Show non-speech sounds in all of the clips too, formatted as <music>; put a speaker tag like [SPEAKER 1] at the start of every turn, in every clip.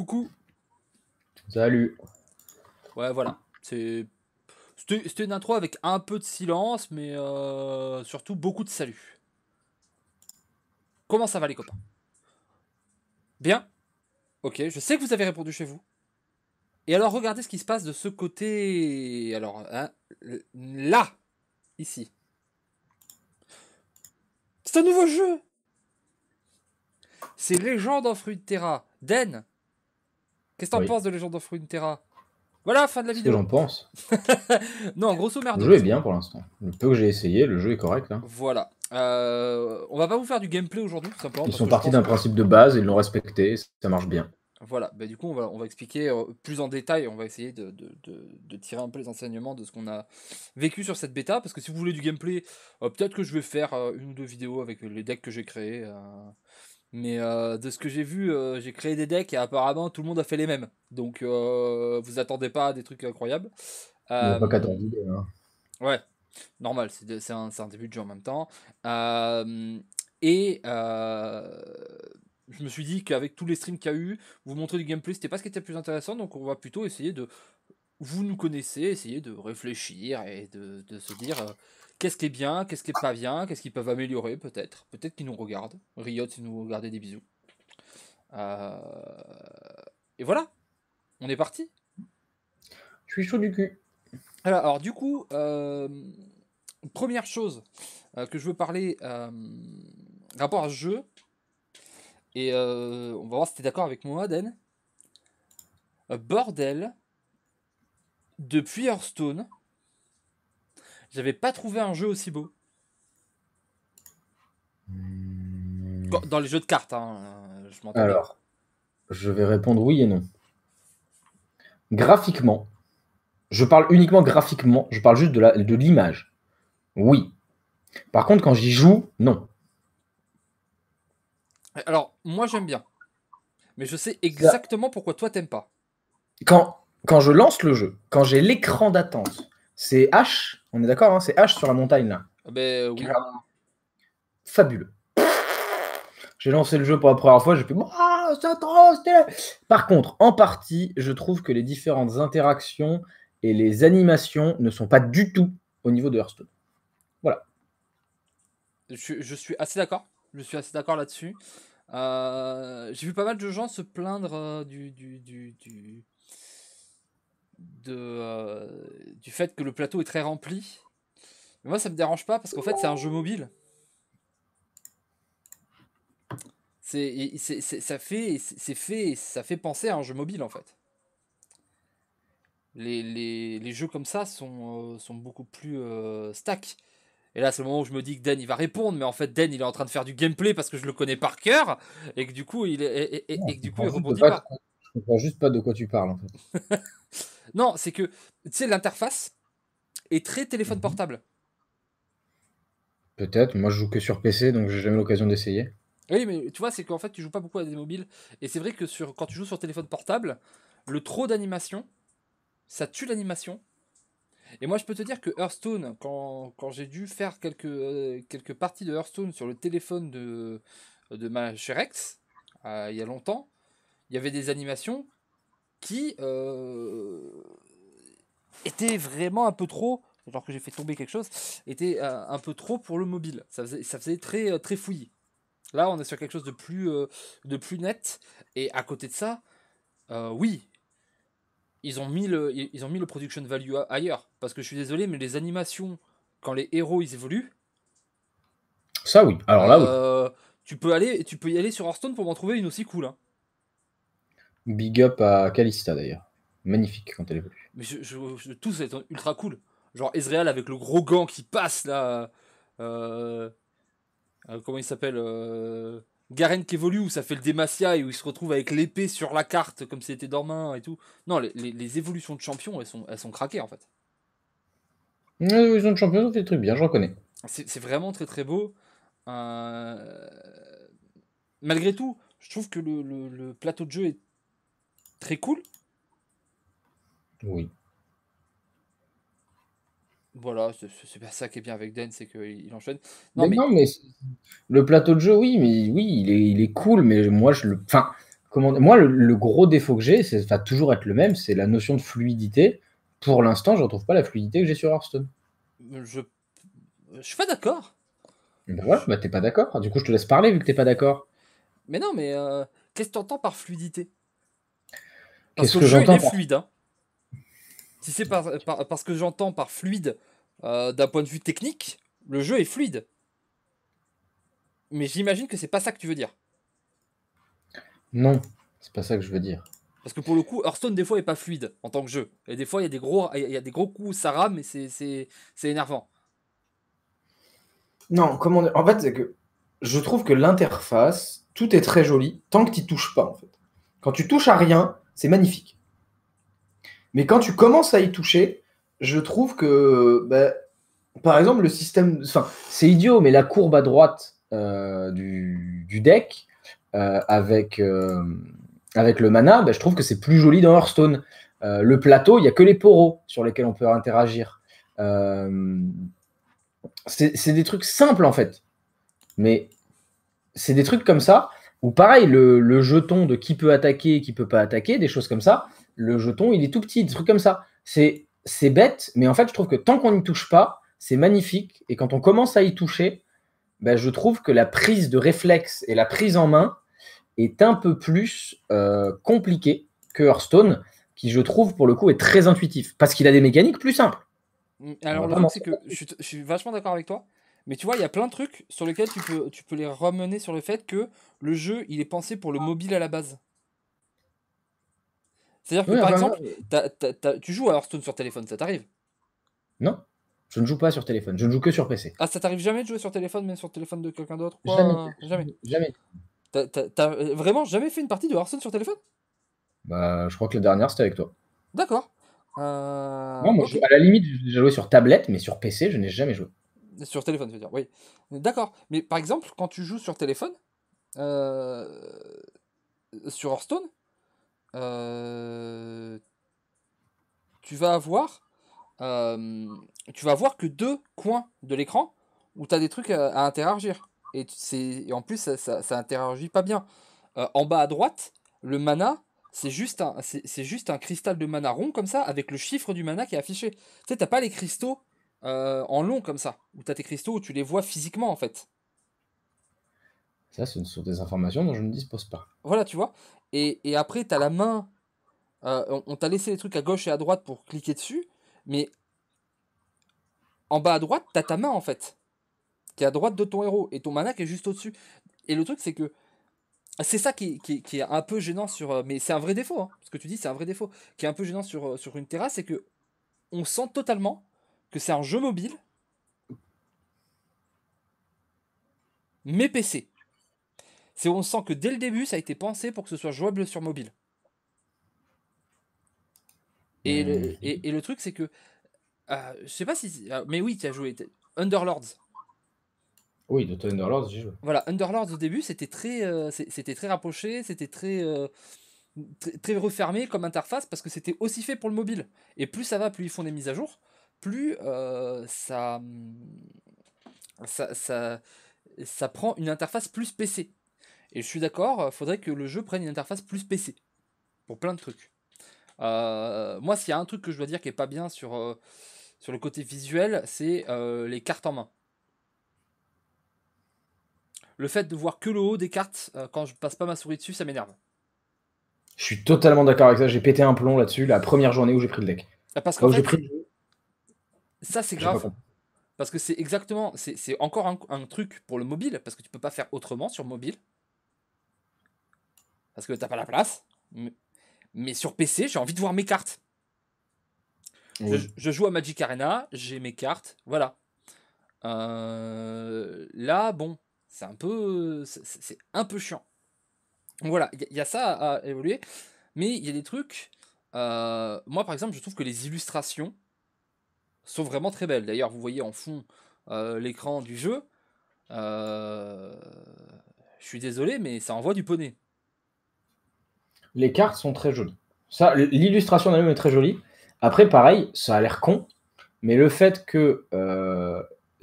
[SPEAKER 1] Coucou. Salut. Ouais, voilà. C'est. C'était une intro avec un peu de silence, mais euh, surtout beaucoup de salut. Comment ça va les copains Bien Ok, je sais que vous avez répondu chez vous. Et alors regardez ce qui se passe de ce côté... Alors, hein, là, ici. C'est un nouveau jeu C'est Légende en fruit Terra. Den, Qu'est-ce que t'en penses de Legend of Runeterra Voilà, fin de la vidéo. Qu'est-ce que j'en pense <laughs> Non, grosso merdo. Le jeu est bien pour
[SPEAKER 2] l'instant. Le peu que j'ai essayé, le jeu est correct. Hein.
[SPEAKER 1] Voilà. Euh, on va pas vous faire du gameplay aujourd'hui, tout simplement. Ils sont partis d'un principe de base, ils l'ont
[SPEAKER 2] respecté, ça marche bien.
[SPEAKER 1] Voilà, bah, du coup, on va, expliquer euh, plus en détail, on va essayer de, tirer un peu les enseignements de ce qu'on a vécu sur cette bêta, parce que si vous voulez du gameplay, euh, peut-être que je vais faire une ou deux vidéos avec les decks que j'ai créés. Mais euh, de ce que j'ai vu, euh, j'ai créé des decks et apparemment tout le monde a fait les mêmes. Donc euh, vous attendez pas à des trucs incroyables. Euh, pas hein. Ouais, normal, c'est un, début de jeu en même temps. et je me suis dit qu'avec tous les streams qu'il y a eu, vous montrer du gameplay, c'était pas ce qui était le plus intéressant. Donc on va plutôt essayer de. Vous nous connaissez, essayer de réfléchir et de se dire qu'est-ce qui est bien, qu'est-ce qui est ah. pas bien, qu'est-ce qu'ils peuvent améliorer peut-être. Peut-être qu'ils nous regardent. Riot, si nous regardez des bisous. Euh, et voilà, on est parti. Je suis chaud du cul. Alors, alors du coup, euh, première chose euh, que je veux parler rapport à ce jeu, et on va voir si tu es d'accord avec moi, Den. Bordel, depuis Hearthstone, j'avais pas trouvé un jeu aussi beau. Hmm. Dans les jeux de cartes, hein, je Alors,
[SPEAKER 2] je vais répondre oui et non. Graphiquement, je parle uniquement graphiquement, je parle juste de l'image. De oui. Par contre, quand j'y joue, non.
[SPEAKER 1] Euh, alors, moi j'aime bien. Mais je sais exactement pourquoi toi t'aimes pas.
[SPEAKER 2] Quand, quand je lance le jeu, quand j'ai l'écran d'attente, c'est H, on est d'accord, hein, c'est H sur la montagne là.
[SPEAKER 1] Ah ben, euh,
[SPEAKER 2] Fabuleux. J'ai lancé le jeu pour la première fois, j'ai pu... Ah, c'est Par contre, en partie, je trouve que les différentes interactions et les animations ne sont pas du tout au niveau de Hearthstone.
[SPEAKER 1] Voilà. Je, suis assez d'accord. Je suis assez d'accord là-dessus. Euh, j'ai vu pas mal de gens se plaindre euh, du, du, du de, euh, du fait que le plateau est très rempli. moi, ça me dérange pas parce qu'en fait, c'est un jeu mobile. C'est, ça fait, c'est fait, ça fait penser à un jeu mobile en fait. Les, jeux comme ça sont, euh, sont beaucoup plus euh, stack. Et là, c'est le moment où je me dis que Dan il va répondre, mais en fait, Dan il est en train de faire du gameplay parce que je le connais par cœur et que du coup il est, et, du coup il rebondit pas. pas.
[SPEAKER 2] Je comprends juste pas de quoi tu parles en fait.
[SPEAKER 1] <laughs> Non, c'est que, tu sais, l'interface est très téléphone mhm. portable.
[SPEAKER 2] Peut-être, moi je joue que sur PC, donc j'ai jamais l'occasion d'essayer.
[SPEAKER 1] Oui, mais tu vois, c'est qu'en fait, tu joues pas beaucoup à des mobiles. Et c'est vrai que sur, quand tu joues sur téléphone portable, le trop d'animation, ça tue l'animation. Et moi, je peux te dire que Hearthstone, quand, j'ai dû faire quelques, euh, quelques parties de Hearthstone sur le téléphone de, de ma chère ex, euh, il y a longtemps, il y avait des animations qui euh, était vraiment un peu trop alors que j'ai fait tomber quelque chose, était euh, un peu trop pour le mobile. Ça faisait, très, euh, très fouillis. Là, on est sur quelque chose de plus, de plus net. Et à côté de ça, oui, ils ont, mis le, ils ont mis le production value ailleurs. Parce que je suis désolé, mais les animations, quand les héros ils évoluent. Ça oui, alors là Tu peux, aller, tu peux y aller sur Hearthstone pour m'en trouver une aussi cool. Hein.
[SPEAKER 2] Big up à Calista d'ailleurs. Magnifique quand elle
[SPEAKER 1] évolue. Mais je, je, ultra cool. Genre Ezreal avec le gros gant qui passe là. Euh, euh, comment il s'appelle euh, Garen qui évolue où ça fait le Demacia et où il se retrouve avec l'épée sur la carte comme c'était dormant et tout. Non, les, évolutions de champions elles sont, elles sont craquées en fait.
[SPEAKER 2] Les évolutions de champions ont fait des trucs bien, je reconnais.
[SPEAKER 1] C'est vraiment très très beau. Malgré tout, je trouve que le plateau de jeu est très cool. Oui. Voilà, c'est pas ça qui est bien avec Dan, c'est qu'il enchaîne.
[SPEAKER 2] Non mais, le plateau de jeu, oui, mais oui, il est, il est cool, mais moi, je le. Enfin, moi, le, gros défaut que j'ai, ça va toujours être le même, c'est la notion de fluidité. Pour l'instant, je ne retrouve pas la fluidité que j'ai sur Hearthstone.
[SPEAKER 1] Je. Je suis pas d'accord.
[SPEAKER 2] Ben voilà, bah t'es pas d'accord. Du coup, je te laisse parler vu que t'es pas d'accord.
[SPEAKER 1] Mais non, mais euh, qu'est-ce que entends par fluidité parce que, que le jeu, est fluide. Hein. Si c'est parce que j'entends par fluide euh, d'un point de vue technique, le jeu est fluide. Mais j'imagine que c'est pas ça que tu veux dire.
[SPEAKER 2] Non, c'est pas ça que
[SPEAKER 1] je veux dire. Parce que pour le coup, Hearthstone, des fois, est pas fluide en tant que jeu. Et des fois, il y a des gros, il y des gros coups, ça rame, mais c'est énervant.
[SPEAKER 2] Non, comment. En fait, c'est que je trouve que l'interface, tout est très joli, tant que tu touches pas, en fait. Quand tu touches à rien, c'est magnifique. Mais quand tu commences à y toucher, je trouve que, bah, par exemple, le système. Enfin, c'est idiot, mais la courbe à droite euh, du, deck euh, avec, euh, avec le mana, bah, je trouve que c'est plus joli dans Hearthstone. le plateau, il n'y a que les poros sur lesquels on peut interagir. c'est des trucs simples en fait. Mais c'est des trucs comme ça ou pareil, le, jeton de qui peut attaquer et qui peut pas attaquer, des choses comme ça, le jeton, il est tout petit, des trucs comme ça. C'est, bête, mais en fait, je trouve que tant qu'on n'y touche pas, c'est magnifique. Et quand on commence à y toucher, ben, je trouve que la prise de réflexe et la prise en main est un peu plus euh, compliquée que Hearthstone, qui, je trouve, pour le coup, est très intuitif, parce qu'il a des mécaniques plus simples.
[SPEAKER 1] Mmh, alors, que je suis vachement d'accord avec toi. Mais tu vois, il y a plein de trucs sur lesquels tu peux, tu peux les ramener sur le fait que le jeu, il est pensé pour le mobile à la base.
[SPEAKER 2] C'est-à-dire que par exemple,
[SPEAKER 1] euh, tu joues à Hearthstone sur téléphone, ça t'arrive
[SPEAKER 2] Non, je ne joue pas sur téléphone, je ne joue que sur PC.
[SPEAKER 1] Ah, ça t'arrive jamais de jouer sur téléphone, mais sur téléphone de quelqu'un d'autre Jamais. Jamais. jamais. T'as vraiment jamais fait une partie de Hearthstone sur téléphone
[SPEAKER 2] Bah, je crois que la dernière, c'était avec toi.
[SPEAKER 1] D'accord. Euh, non, moi, à la limite,
[SPEAKER 2] j'ai joué sur tablette, mais sur PC, je n'ai jamais joué.
[SPEAKER 1] Sur téléphone, je veux dire, oui. D'accord. Mais par exemple, quand tu joues sur téléphone, euh, sur Hearthstone, euh, tu vas avoir. Euh, tu vas voir que deux coins de l'écran où tu as des trucs à, interagir. Et, et, en plus, ça, ça, interagit pas bien. en bas à droite, le mana, c'est juste, un, c'est, juste un cristal de mana rond comme ça, avec le chiffre du mana qui est affiché. Tu sais, t'as pas les cristaux euh, en long comme ça, où tu as tes cristaux, où tu les vois physiquement en fait.
[SPEAKER 2] Ça, ce sont des informations dont je ne dispose pas.
[SPEAKER 1] Voilà, tu vois. Et, après, tu as la main. Euh, on, t'a laissé les trucs à gauche et à droite pour cliquer dessus, mais en bas à droite, tu as ta main en fait, qui est à droite de ton héros, et ton mana qui est juste au-dessus. Et le truc, c'est que c'est ça qui, est un peu gênant sur. Euh, mais c'est un vrai défaut, hein. ce que tu dis, c'est un vrai défaut. Qui est un peu gênant sur, sur une terrasse, c'est que on sent totalement que c'est un jeu mobile, mais PC. C'est on sent que dès le début, ça a été pensé pour que ce soit jouable sur mobile. Et, le, mmh. truc, c'est que. Euh, je sais pas si. Euh, mais oui, tu as joué. Underlords.
[SPEAKER 2] Oui, de Underlords,
[SPEAKER 1] j'ai joué. Voilà, Underlords au début, c'était très, euh, c'était très rapproché, c'était très, très, refermé comme interface parce que c'était aussi fait pour le mobile. Et plus ça va, plus ils font des mises à jour plus euh, hum, ça, ça, ça, prend une interface plus PC. Et je suis d'accord, euh, faudrait que le jeu prenne une interface plus PC pour plein de trucs. Euh, moi, s'il y a un truc que je dois dire qui est pas bien sur, sur le côté visuel, c'est les cartes en main. Le fait de voir que le haut des cartes quand je passe pas ma souris dessus, ça m'énerve.
[SPEAKER 2] Je suis totalement d'accord avec ça. J'ai pété un plomb là-dessus la première journée où j'ai pris le deck. Ah, parce que
[SPEAKER 1] ça, c'est grave. Parce que c'est exactement, c'est encore un, truc pour le mobile, parce que tu peux pas faire autrement sur mobile. Parce que t'as pas la place. Mais, sur PC, j'ai envie de voir mes cartes. Je, joue à Magic Arena, j'ai mes cartes, voilà. Euh, là, bon, c'est un peu, c'est un peu chiant. Voilà, il y, a ça à évoluer, mais il y a des trucs. Euh, moi, par exemple, je trouve que les illustrations, sont vraiment très belles. D'ailleurs, vous voyez en fond euh, l'écran du jeu. Euh, je suis désolé, mais ça envoie du poney. Les
[SPEAKER 2] cartes sont très jolies. Ça, l'illustration elle-même est très jolie. Après, pareil, ça a l'air con, mais le fait que euh,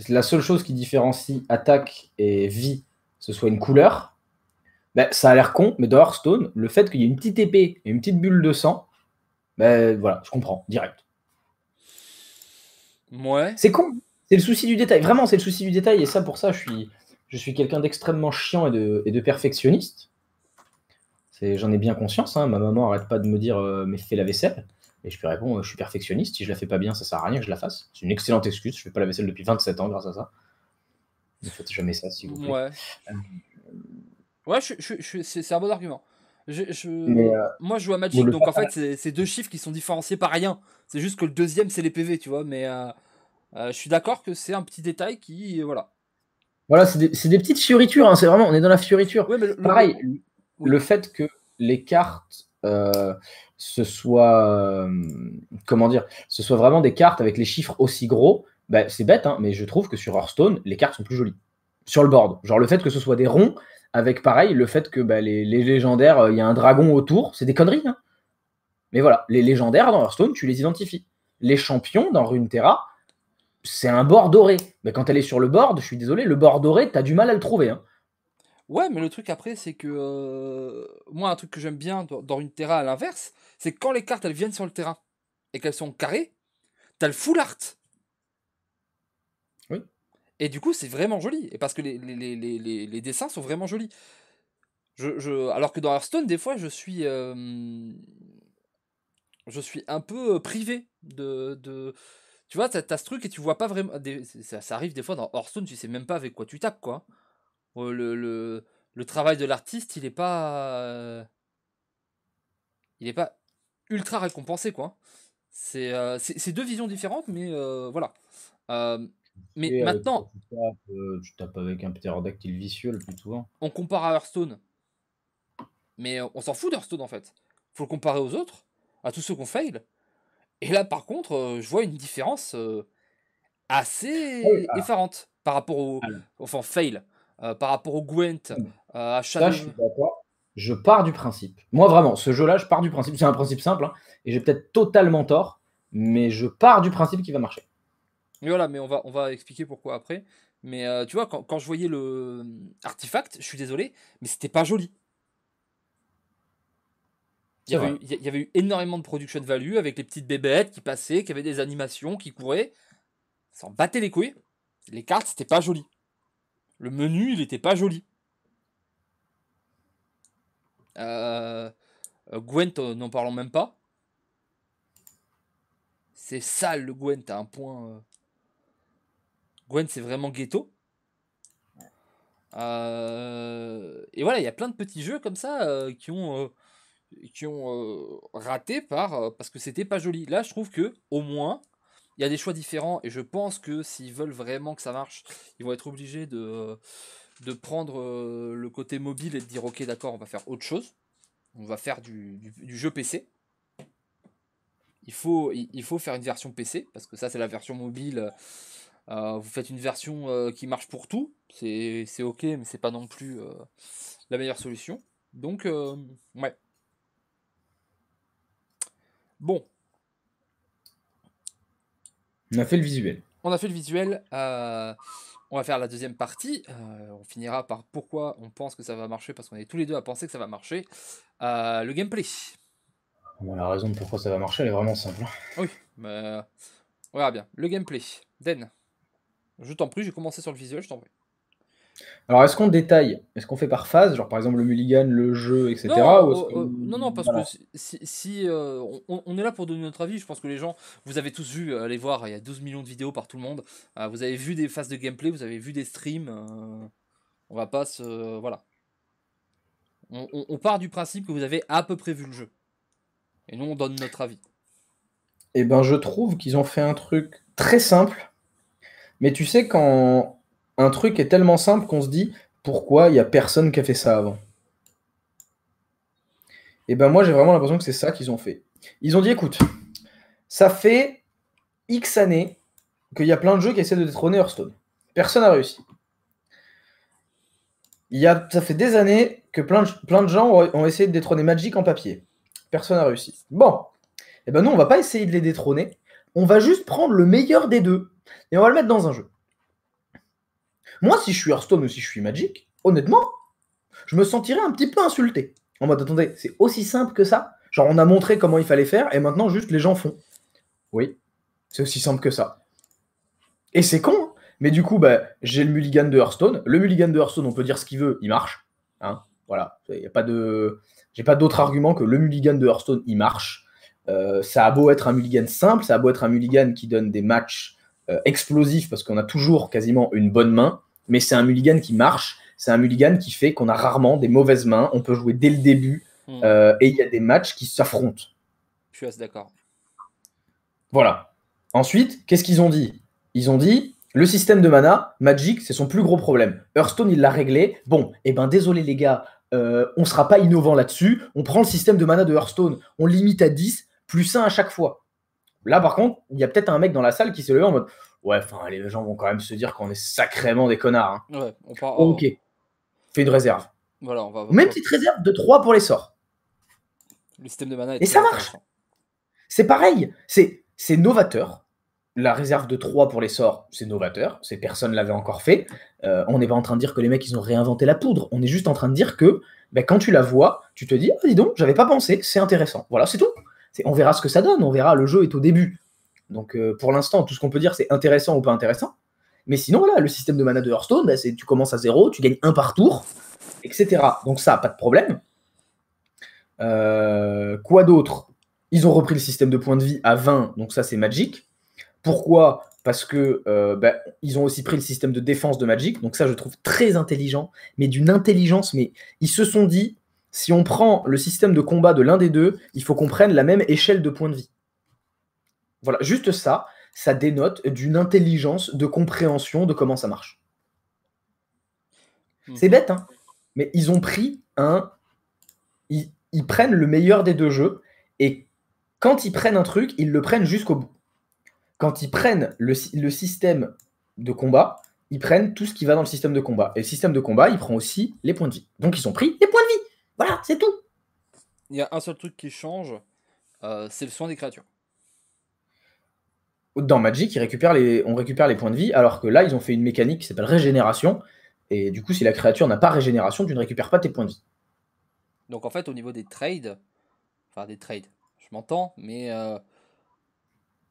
[SPEAKER 2] la seule chose qui différencie attaque et vie, ce soit une couleur, ben, ça a l'air con, mais dans Hearthstone, le fait qu'il y ait une petite épée et une petite bulle de sang, ben, voilà, je comprends, direct. C'est con. C'est le souci du détail. Vraiment, c'est le souci du détail. Et ça, pour ça, je suis, je suis quelqu'un d'extrêmement chiant et de, et de perfectionniste. J'en ai bien conscience. Hein. Ma maman arrête pas de me dire euh, mais fais la vaisselle. Et je peux répondre euh, je suis perfectionniste. Si je la fais pas bien, ça sert à rien que je la fasse. C'est une excellente excuse. Je fais pas la vaisselle depuis 27 ans grâce à ça. Ne faites jamais ça, s'il vous plaît. Ouais.
[SPEAKER 1] Euh, c'est un bon argument. Je, euh, moi, je joue à Magic, donc en fait, c'est, deux chiffres qui sont différenciés par rien. C'est juste que le deuxième, c'est les PV, tu vois. Mais euh, euh, je suis d'accord que c'est un petit détail qui. Voilà.
[SPEAKER 2] Voilà, c'est des, des petites fioritures. Hein, c'est vraiment, on est dans la fioriture. Pareil, le, fait que les cartes ce soit. comment dire Ce soit vraiment des cartes avec les chiffres aussi gros, bah, c'est bête, hein, mais je trouve que sur Hearthstone, les cartes sont plus jolies. Sur le board. Genre le fait que ce soit des ronds, avec pareil le fait que bah, les, légendaires, euh, il y a un dragon autour, c'est des conneries. Hein. Mais voilà, les légendaires dans Hearthstone, tu les identifies. Les champions dans Runeterra, c'est un bord doré. Mais quand elle est sur le bord, je suis désolé, le bord doré, t'as du mal à le trouver. Hein.
[SPEAKER 1] Ouais, mais le truc après, c'est que euh, moi, un truc que j'aime bien dans Runeterra, à l'inverse, c'est quand les cartes elles viennent sur le terrain et qu'elles sont carrées, t'as le full art. Et du coup, c'est vraiment joli. Et parce que les, les, les, les dessins sont vraiment jolis. Je, je, alors que dans Hearthstone, des fois, je suis, euh, je suis un peu privé de, de tu vois, t'as, ce truc et tu vois pas vraiment. ça, arrive des fois dans Hearthstone, tu sais même pas avec quoi tu tapes, quoi. Euh, le, le, le travail de l'artiste, il est pas, euh, il est pas ultra récompensé, quoi. C'est, deux visions différentes, mais voilà. Mais euh, maintenant.
[SPEAKER 2] Euh, tu tapes, avec un ptérodactyle vicieux le plus souvent.
[SPEAKER 1] On compare à Hearthstone. Mais euh, on s'en fout d'Hearthstone en fait. Faut le comparer aux autres, à tous ceux qu'on fail. Et là par contre, je vois une différence assez ah ah. effarante par rapport au. Ah fail. par rapport au Gwent, à Shadow.
[SPEAKER 2] je pars du principe. Moi, vraiment, ce jeu-là, je pars du principe. C'est un principe simple, hein, et j'ai peut-être totalement tort, mais je pars du principe qui va marcher
[SPEAKER 1] voilà, mais on va, on va expliquer pourquoi après. Mais euh, tu vois, quand, je voyais le hum, artefact, je suis désolé, mais c'était pas joli. Il y, avait eu, énormément de production de value avec les petites bébêtes qui passaient, qui avaient des animations, qui couraient. Sans en battait les couilles. Les cartes, c'était pas joli. Le menu, il était pas joli. Euh, euh, Gwent, n'en parlons même pas. C'est sale le Gwent à un point. Gwen, c'est vraiment ghetto. Euh, et voilà, il y a plein de petits jeux comme ça euh, qui ont, euh, qui ont raté par, parce que c'était pas joli. Là, je trouve que au moins, il y a des choix différents. Et je pense que s'ils veulent vraiment que ça marche, ils vont être obligés de, de prendre le côté mobile et de dire Ok, d'accord, on va faire autre chose. On va faire du, jeu PC. Il faut, il faut faire une version PC, parce que ça, c'est la version mobile euh, vous faites une version euh, qui marche pour tout, c'est ok, mais c'est pas non plus euh, la meilleure solution. Donc, ouais. Bon.
[SPEAKER 2] On a fait le visuel.
[SPEAKER 1] On a fait le visuel. on va faire la deuxième partie. on finira par pourquoi on pense que ça va marcher, parce qu'on est tous les deux à penser que ça va marcher. le gameplay.
[SPEAKER 2] la raison de pourquoi ça va marcher, elle est vraiment simple. Hein.
[SPEAKER 1] Oui, mais on bien. Le gameplay. Den. Je t'en prie, j'ai commencé sur le visuel, je t'en prie.
[SPEAKER 2] Alors, est-ce qu'on détaille Est-ce qu'on fait par phase Genre, par exemple, le mulligan, le jeu, etc. Euh, euh, non, non, parce que
[SPEAKER 1] si, euh, on, est là pour donner notre avis, je pense que les gens, vous avez tous vu, allez voir, il y a 12 millions de vidéos par tout le monde. vous avez vu des phases de gameplay, vous avez vu des streams. on va pas se. voilà. On, part du principe que vous avez à peu près vu le jeu. Et nous, on donne notre avis.
[SPEAKER 2] Eh ben, je trouve qu'ils ont fait un truc très simple mais tu sais, quand un truc est tellement simple qu'on se dit pourquoi il n'y a personne qui a fait ça avant Et eh ben moi, j'ai vraiment l'impression que c'est ça qu'ils ont fait. Ils ont dit écoute, ça fait X années qu'il y a plein de jeux qui essaient de détrôner Hearthstone. Personne n'a réussi. Il y a, ça fait des années que plein de, gens ont, essayé de détrôner Magic en papier. Personne n'a réussi. Bon, et eh ben nous, on va pas essayer de les détrôner. On va juste prendre le meilleur des deux. Et on va le mettre dans un jeu. Moi, si je suis Hearthstone ou si je suis Magic, honnêtement, je me sentirais un petit peu insulté. En mode, attendez, c'est aussi simple que ça Genre, on a montré comment il fallait faire et maintenant, juste, les gens font. Oui, c'est aussi simple que ça. Et c'est con, hein. mais du coup, bah, j'ai le mulligan de Hearthstone. Le mulligan de Hearthstone, on peut dire ce qu'il veut, il marche. Hein. voilà, il a pas de... J'ai pas d'autre argument que le mulligan de Hearthstone, il marche. Euh, ça a beau être un mulligan simple, ça a beau être un mulligan qui donne des matchs euh, explosif parce qu'on a toujours quasiment une bonne main, mais c'est un mulligan qui marche. C'est un mulligan qui fait qu'on a rarement des mauvaises mains. On peut jouer dès le début hmm. euh, et il y a des matchs qui s'affrontent. Je suis assez d'accord. Voilà. Ensuite, qu'est-ce qu'ils ont dit Ils ont dit le système de mana, Magic, c'est son plus gros problème. Hearthstone, il l'a réglé. Bon, et eh ben désolé les gars, euh, on ne sera pas innovant là-dessus. On prend le système de mana de Hearthstone, on limite à 10, plus 1 à chaque fois. Là, par contre, il y a peut-être un mec dans la salle qui se levé en mode Ouais, enfin, les gens vont quand même se dire qu'on est sacrément des connards.
[SPEAKER 1] Hein. Ouais, on oh. ok, fais une réserve. Voilà, on va voir. Même
[SPEAKER 2] petite réserve de 3 pour les sorts.
[SPEAKER 1] Le système de mana Et ça marche
[SPEAKER 2] C'est pareil, c'est novateur. La réserve de 3 pour les sorts, c'est novateur, Ces personnes l'avait encore fait. Euh, on n'est pas en train de dire que les mecs, ils ont réinventé la poudre, on est juste en train de dire que ben, quand tu la vois, tu te dis Ah, dis donc, j'avais pas pensé, c'est intéressant. Voilà, c'est tout on verra ce que ça donne, on verra, le jeu est au début. Donc euh, pour l'instant, tout ce qu'on peut dire, c'est intéressant ou pas intéressant. Mais sinon, là, le système de mana de Hearthstone, bah, tu commences à zéro, tu gagnes un par tour, etc. Donc ça, pas de problème. Euh, quoi d'autre Ils ont repris le système de points de vie à 20, donc ça c'est Magic. Pourquoi Parce que euh, bah, ils ont aussi pris le système de défense de Magic, donc ça je trouve très intelligent, mais d'une intelligence, mais ils se sont dit, si on prend le système de combat de l'un des deux, il faut qu'on prenne la même échelle de points de vie. Voilà, juste ça, ça dénote d'une intelligence de compréhension de comment ça marche. C'est mhm. bête, hein mais ils ont pris un. Ils, prennent le meilleur des deux jeux, et quand ils prennent un truc, ils le prennent jusqu'au bout. Quand ils prennent le, le système de combat, ils prennent tout ce qui va dans le système de combat. Et le système de combat, il prend aussi les points de vie. Donc ils ont pris
[SPEAKER 1] les points de vie. Voilà, c'est tout. Il y a un seul truc qui change, euh, c'est le soin des créatures.
[SPEAKER 2] Dans Magic, les... on récupère les points de vie, alors que là, ils ont fait une mécanique qui s'appelle régénération. Et du coup, si la créature n'a pas régénération, tu ne récupères pas tes points de vie.
[SPEAKER 1] Donc en fait, au niveau des trades, enfin des trades, je m'entends, mais euh,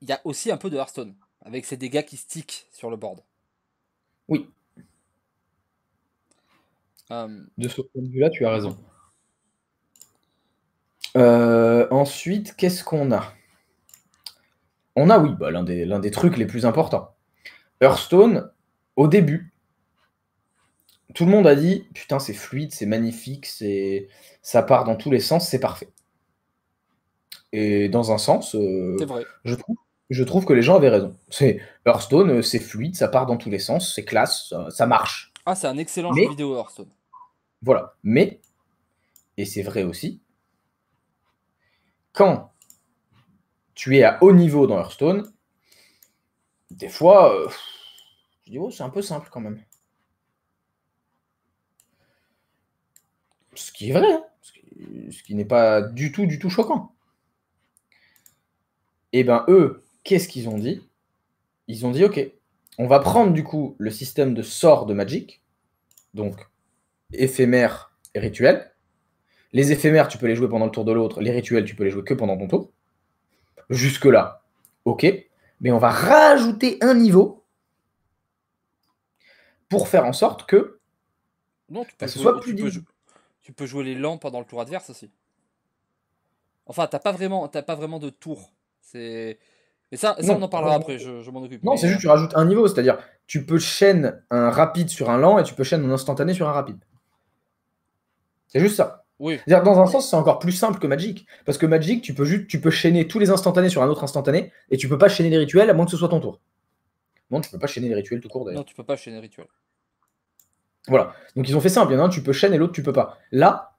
[SPEAKER 1] il y a aussi un peu de Hearthstone, avec ces dégâts qui stick sur le board. Oui. Euh,
[SPEAKER 2] de ce point de vue-là, tu as raison. Euh, ensuite, qu'est-ce qu'on a On a, oui, l'un des, trucs les plus importants. Hearthstone, au début, tout le monde a dit Putain, c'est fluide, c'est magnifique, c'est ça part dans tous les sens, c'est parfait. Et dans un sens, euh, Je, trouve, que les gens avaient raison. C'est Hearthstone, euh, c'est fluide, ça part dans tous les sens, c'est classe, ça, marche.
[SPEAKER 1] Ah, c'est un excellent jeu vidéo Hearthstone.
[SPEAKER 2] Voilà. Mais, et c'est vrai aussi, quand tu es à haut niveau dans Hearthstone, des fois, euh, je dis, oh, c'est un peu simple quand même. Ce qui est vrai, hein. ce qui, n'est pas du tout, du tout choquant. Et eh ben eux, qu'est-ce qu'ils ont dit Ils ont dit, ok, on va prendre du coup le système de sort de Magic, donc éphémère et rituel, les éphémères, tu peux les jouer pendant le tour de l'autre. Les rituels, tu peux les jouer que pendant ton tour. Jusque-là, ok. Mais on va rajouter un niveau pour faire en sorte que
[SPEAKER 1] non, tu peux ce jouer, soit plus tu peux, jouer, les lents pendant le tour adverse aussi. Enfin, t'as pas vraiment, t'as pas vraiment de tour. C'est mais ça, ça on en parlera après. Je, m'en occupe. Non, c'est juste euh, tu
[SPEAKER 2] rajoutes un niveau, c'est-à-dire tu peux chaîner un rapide sur un lent et tu peux chaîner un instantané sur un rapide. C'est juste ça dire dans un sens, c'est encore plus simple que Magic. Parce que Magic, tu peux juste, tu peux chaîner tous les instantanés sur un autre instantané, et tu peux pas chaîner les rituels à moins que ce soit ton tour. Non, tu peux pas chaîner les rituels tout court d'ailleurs. Non,
[SPEAKER 1] tu peux pas chaîner les rituels.
[SPEAKER 2] Voilà. Donc ils ont fait simple, il y en a un, tu peux chaîner et l'autre, tu peux pas. Là,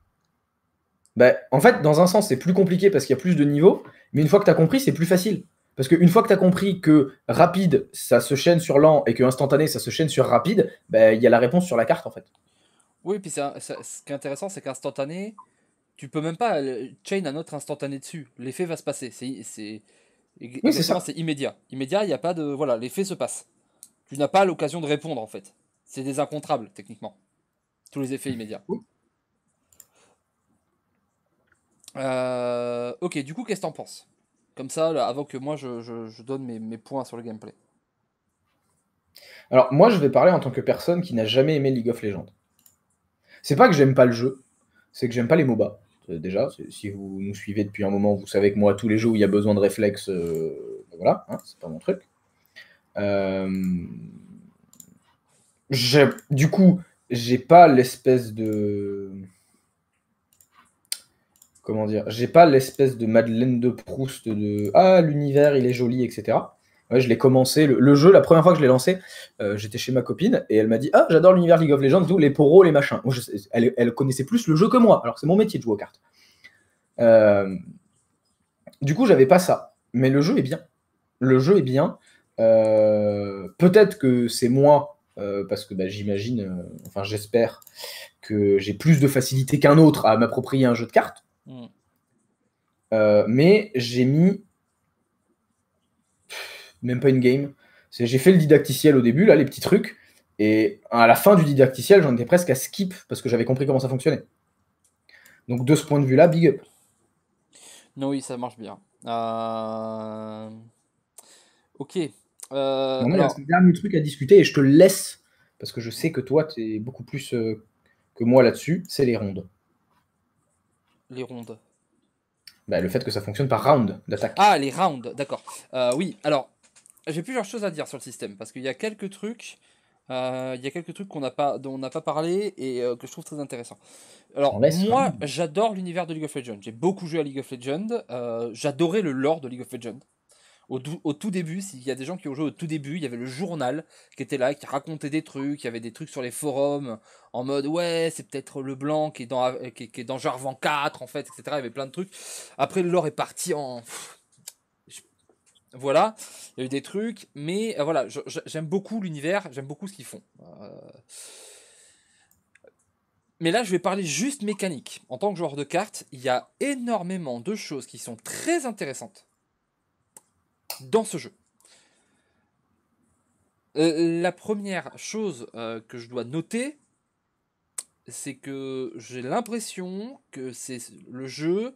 [SPEAKER 2] bah, en fait, dans un sens, c'est plus compliqué parce qu'il y a plus de niveaux, mais une fois que tu as compris, c'est plus facile. Parce qu'une fois que tu as compris que rapide, ça se chaîne sur lent et que instantané, ça se chaîne sur rapide, ben, il y a la réponse sur la carte en fait.
[SPEAKER 1] Oui, puis ce qui est intéressant, c'est qu'instantané, tu peux même pas chain un autre instantané dessus. L'effet va se passer. C'est immédiat. Immédiat, il n'y a pas de voilà, l'effet se passe. Tu n'as pas l'occasion de répondre en fait. C'est des incontrables techniquement. Tous les effets immédiats. Euh, ok, du coup, qu'est-ce que en penses Comme ça, avant que moi je, donne mes, mes, points sur le gameplay.
[SPEAKER 2] Alors, moi, je vais parler en tant que personne qui n'a jamais aimé League of Legends. C'est pas que j'aime pas le jeu, c'est que j'aime pas les MOBA. Euh, déjà, si vous nous suivez depuis un moment, vous savez que moi, tous les jeux où il y a besoin de réflexes, euh, ben voilà, hein, c'est pas mon truc. Euh, du coup, j'ai pas l'espèce de. Comment dire J'ai pas l'espèce de Madeleine de Proust de Ah, l'univers, il est joli, etc je l'ai commencé. Le, jeu, la première fois que je l'ai lancé, euh, j'étais chez ma copine et elle m'a dit Ah, j'adore l'univers League of Legends, les poros, les machins. elle, connaissait plus le jeu que moi, alors c'est mon métier de jouer aux cartes. Euh, du coup, j'avais pas ça. Mais le jeu est bien. Le jeu est bien. Euh, peut-être que c'est moi, parce que bah, j'imagine, enfin, j'espère que j'ai plus de facilité qu'un autre à m'approprier un jeu de cartes. Hmm. mais j'ai mis même pas une game. J'ai fait le didacticiel au début, là, les petits trucs. Et à la fin du didacticiel, j'en étais presque à skip parce que j'avais compris comment ça fonctionnait. Donc de ce point de vue-là, big up.
[SPEAKER 1] Non, oui, ça marche bien. Euh, ok. Euh... le
[SPEAKER 2] dernier truc à discuter et je te laisse parce que je sais que toi, tu es beaucoup plus euh, que moi là-dessus, c'est les rondes. Les rondes. Bah, le fait que ça fonctionne par round d'attaque.
[SPEAKER 1] Ah, les rounds, d'accord. Euh, oui, alors j'ai plusieurs choses à dire sur le système parce qu'il y a quelques trucs. Euh, il y a quelques trucs qu'on n'a pas, dont on n'a pas parlé et euh, que je trouve très intéressant. Alors moi, j'adore l'univers de League of Legends. J'ai beaucoup joué à League of Legends. Euh, j'adorais le lore de League of Legends. Au, tout début, s'il y a des gens qui ont joué au tout début, il y avait le journal qui était là, qui racontait des trucs. Il y avait des trucs sur les forums en mode ouais, c'est peut-être le blanc qui est dans qui dans Jarvan 4 en fait, etc. Il y avait plein de trucs. Après, le lore est parti en voilà, il y a eu des trucs, mais euh, voilà, j'aime beaucoup l'univers, j'aime beaucoup ce qu'ils font. Euh, mais là, je vais parler juste mécanique. En tant que joueur de cartes, il y a énormément de choses qui sont très intéressantes dans ce jeu. Euh, la première chose que je dois noter, c'est que j'ai l'impression que c'est le jeu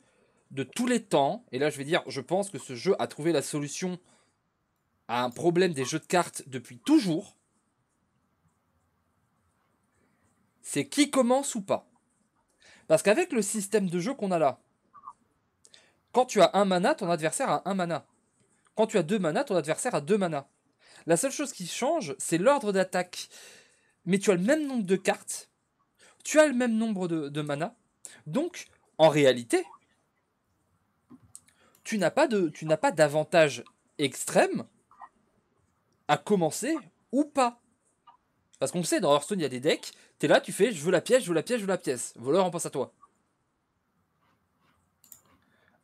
[SPEAKER 1] de tous les temps, et là je vais dire, je pense que ce jeu a trouvé la solution à un problème des jeux de cartes depuis toujours, c'est qui commence ou pas. Parce qu'avec le système de jeu qu'on a là, quand tu as un mana, ton adversaire a un mana. Quand tu as deux manas, ton adversaire a deux manas. La seule chose qui change, c'est l'ordre d'attaque. Mais tu as le même nombre de cartes, tu as le même nombre de, de Donc, en réalité, tu n'as pas de, tu n'as pas d'avantage extrême à commencer ou pas. Parce qu'on sait, dans Hearthstone, il y a des decks, t'es là, tu fais je veux la pièce, je veux la pièce, je veux la pièce. Voleur, on pense à toi.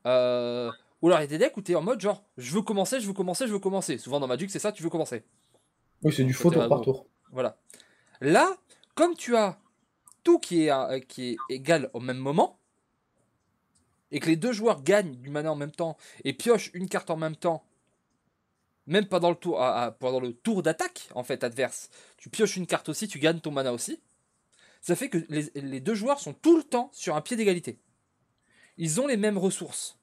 [SPEAKER 1] Euh, ou alors il y a des decks où es en mode genre je veux commencer, je veux commencer, je veux commencer. Souvent dans Magic, c'est ça, tu veux commencer.
[SPEAKER 2] Oui, c'est du faux tour par tour.
[SPEAKER 1] Voilà. Là, comme tu as tout qui est, euh, qui est égal au même moment, et que les deux joueurs gagnent du mana en même temps et piochent une carte en même temps, même pas dans le tour, pendant le tour d'attaque en fait adverse, tu pioches une carte aussi, tu gagnes ton mana aussi. Ça fait que les, deux joueurs sont tout le temps sur un pied d'égalité. Ils ont les mêmes ressources.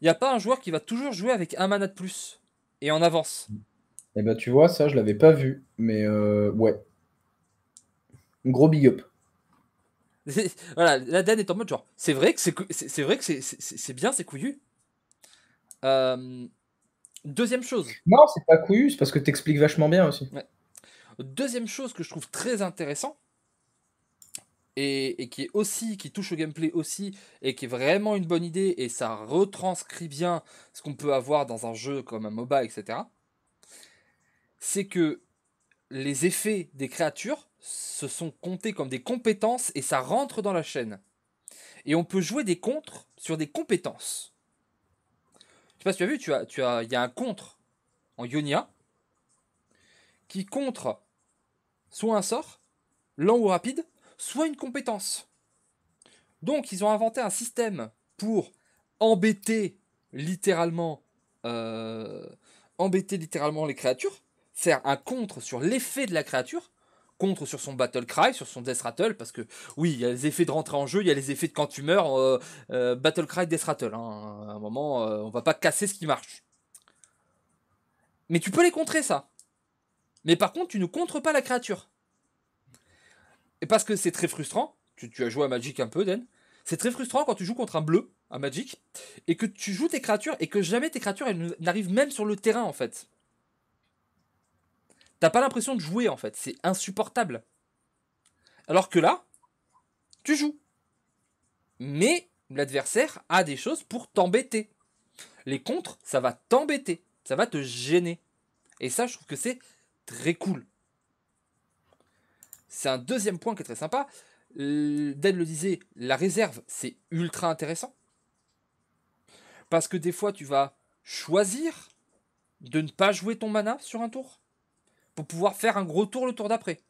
[SPEAKER 1] Il n'y a pas un joueur qui va toujours jouer avec un mana de plus et en avance.
[SPEAKER 2] Eh ben tu vois, ça je l'avais pas vu, mais euh, ouais. Gros big up.
[SPEAKER 1] <laughs> voilà, la Dan est en mode genre, c'est vrai que c'est, c'est, vrai que c'est, c'est bien, c'est couillu. Euh, deuxième chose. Non,
[SPEAKER 2] c'est pas couillu, c'est parce que t'expliques vachement bien aussi.
[SPEAKER 1] Deuxième chose que je trouve très intéressant, et, et, qui est aussi, qui touche au gameplay aussi, et qui est vraiment une bonne idée, et ça retranscrit bien ce qu'on peut avoir dans un jeu comme un MOBA, etc. C'est que les effets des créatures se sont comptés comme des compétences et ça rentre dans la chaîne. Et on peut jouer des contres sur des compétences. Je sais pas si tu as vu, tu as, tu as, il y a un contre en Ionia qui contre soit un sort, lent ou rapide, soit une compétence. Donc ils ont inventé un système pour embêter littéralement, euh, embêter littéralement les créatures, faire un contre sur l'effet de la créature contre sur son battle cry, sur son death rattle, parce que oui, il y a les effets de rentrer en jeu, il y a les effets de quand tu meurs, euh, euh, battle cry, death rattle. Hein. À un moment, euh, on va pas casser ce qui marche. Mais tu peux les contrer ça. Mais par contre, tu ne contres pas la créature. Et parce que c'est très frustrant. Tu, tu, as joué à Magic un peu, Dan, C'est très frustrant quand tu joues contre un bleu à Magic et que tu joues tes créatures et que jamais tes créatures n'arrivent même sur le terrain en fait. T'as pas l'impression de jouer en fait, c'est insupportable. Alors que là, tu joues. Mais l'adversaire a des choses pour t'embêter. Les contres, ça va t'embêter, ça va te gêner. Et ça, je trouve que c'est très cool. C'est un deuxième point qui est très sympa. Dead le disait, la réserve, c'est ultra intéressant. Parce que des fois, tu vas choisir de ne pas jouer ton mana sur un tour pour pouvoir faire un gros tour le tour d'après.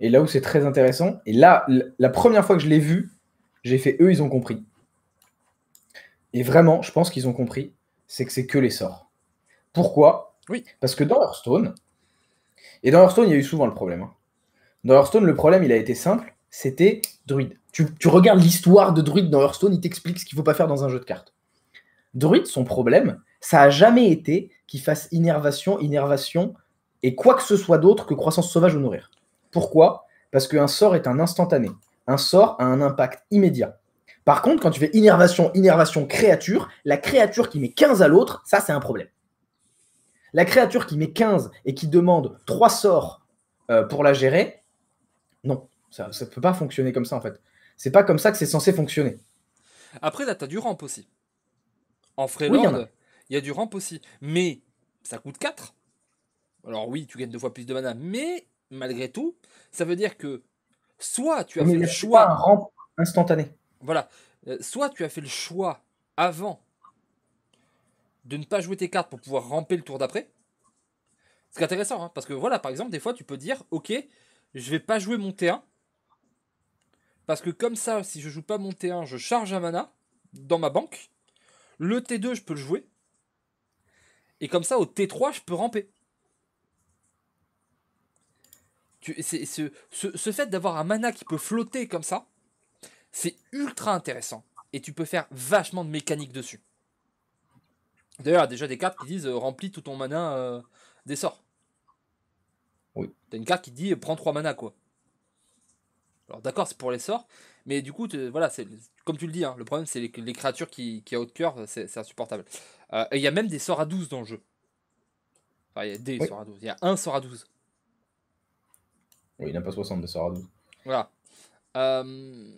[SPEAKER 2] Et là où c'est très intéressant, et là, la première fois que je l'ai vu, j'ai fait eux, ils ont compris. Et vraiment, je pense qu'ils ont compris, c'est que c'est que les sorts. Pourquoi Oui. Parce que dans Hearthstone, et dans Hearthstone, il y a eu souvent le problème. Hein. Dans Hearthstone, le problème, il a été simple, c'était druide. Tu, regardes l'histoire de druide dans Hearthstone, il t'explique ce qu'il ne faut pas faire dans un jeu de cartes. Druide, son problème, ça a jamais été qu'il fasse innervation, innervation, et quoi que ce soit d'autre que croissance sauvage ou nourrir. Pourquoi Parce qu'un sort est un instantané. Un sort a un impact immédiat. Par contre, quand tu fais innervation, innervation, créature, la créature qui met 15 à l'autre, ça c'est un problème. La créature qui met 15 et qui demande 3 sorts euh, pour la gérer, non, ça ne peut pas fonctionner comme ça en fait. C'est pas comme ça que c'est censé fonctionner.
[SPEAKER 1] Après, là, tu as du ramp aussi. En Freeland, il y, y, a du ramp aussi. Mais ça coûte 4. Alors oui, tu gagnes deux fois plus de mana, mais malgré tout, ça veut dire que soit tu as fait le choix. instantané. Voilà. Euh, soit tu as fait le choix avant de ne pas jouer tes cartes pour pouvoir ramper le tour d'après. C'est intéressant, hein, parce que voilà, par exemple, des fois tu peux dire Ok, je vais pas jouer mon T1. Parce que comme ça, si je joue pas mon T1, je charge un mana dans ma banque. Le T2, je peux le jouer. Et comme ça, au T3, je peux ramper. c'est, ce, ce, fait d'avoir un mana qui peut flotter comme ça, c'est ultra intéressant. Et tu peux faire vachement de mécanique dessus. D'ailleurs, déjà des cartes qui disent euh, remplis tout ton mana euh, des sorts. Oui. T'as une carte qui dit prends trois mana quoi. Alors d'accord, c'est pour les sorts, mais du coup, voilà, c'est comme tu le dis, hein, le problème c'est les, créatures qui, qui haute cœur, c'est insupportable. Euh, il y a même des sorts à 12 dans le jeu. Enfin, il y a des sorts à 12, il y a un sort à 12
[SPEAKER 2] il n'a pas 60 de Sora
[SPEAKER 1] Voilà. Euh,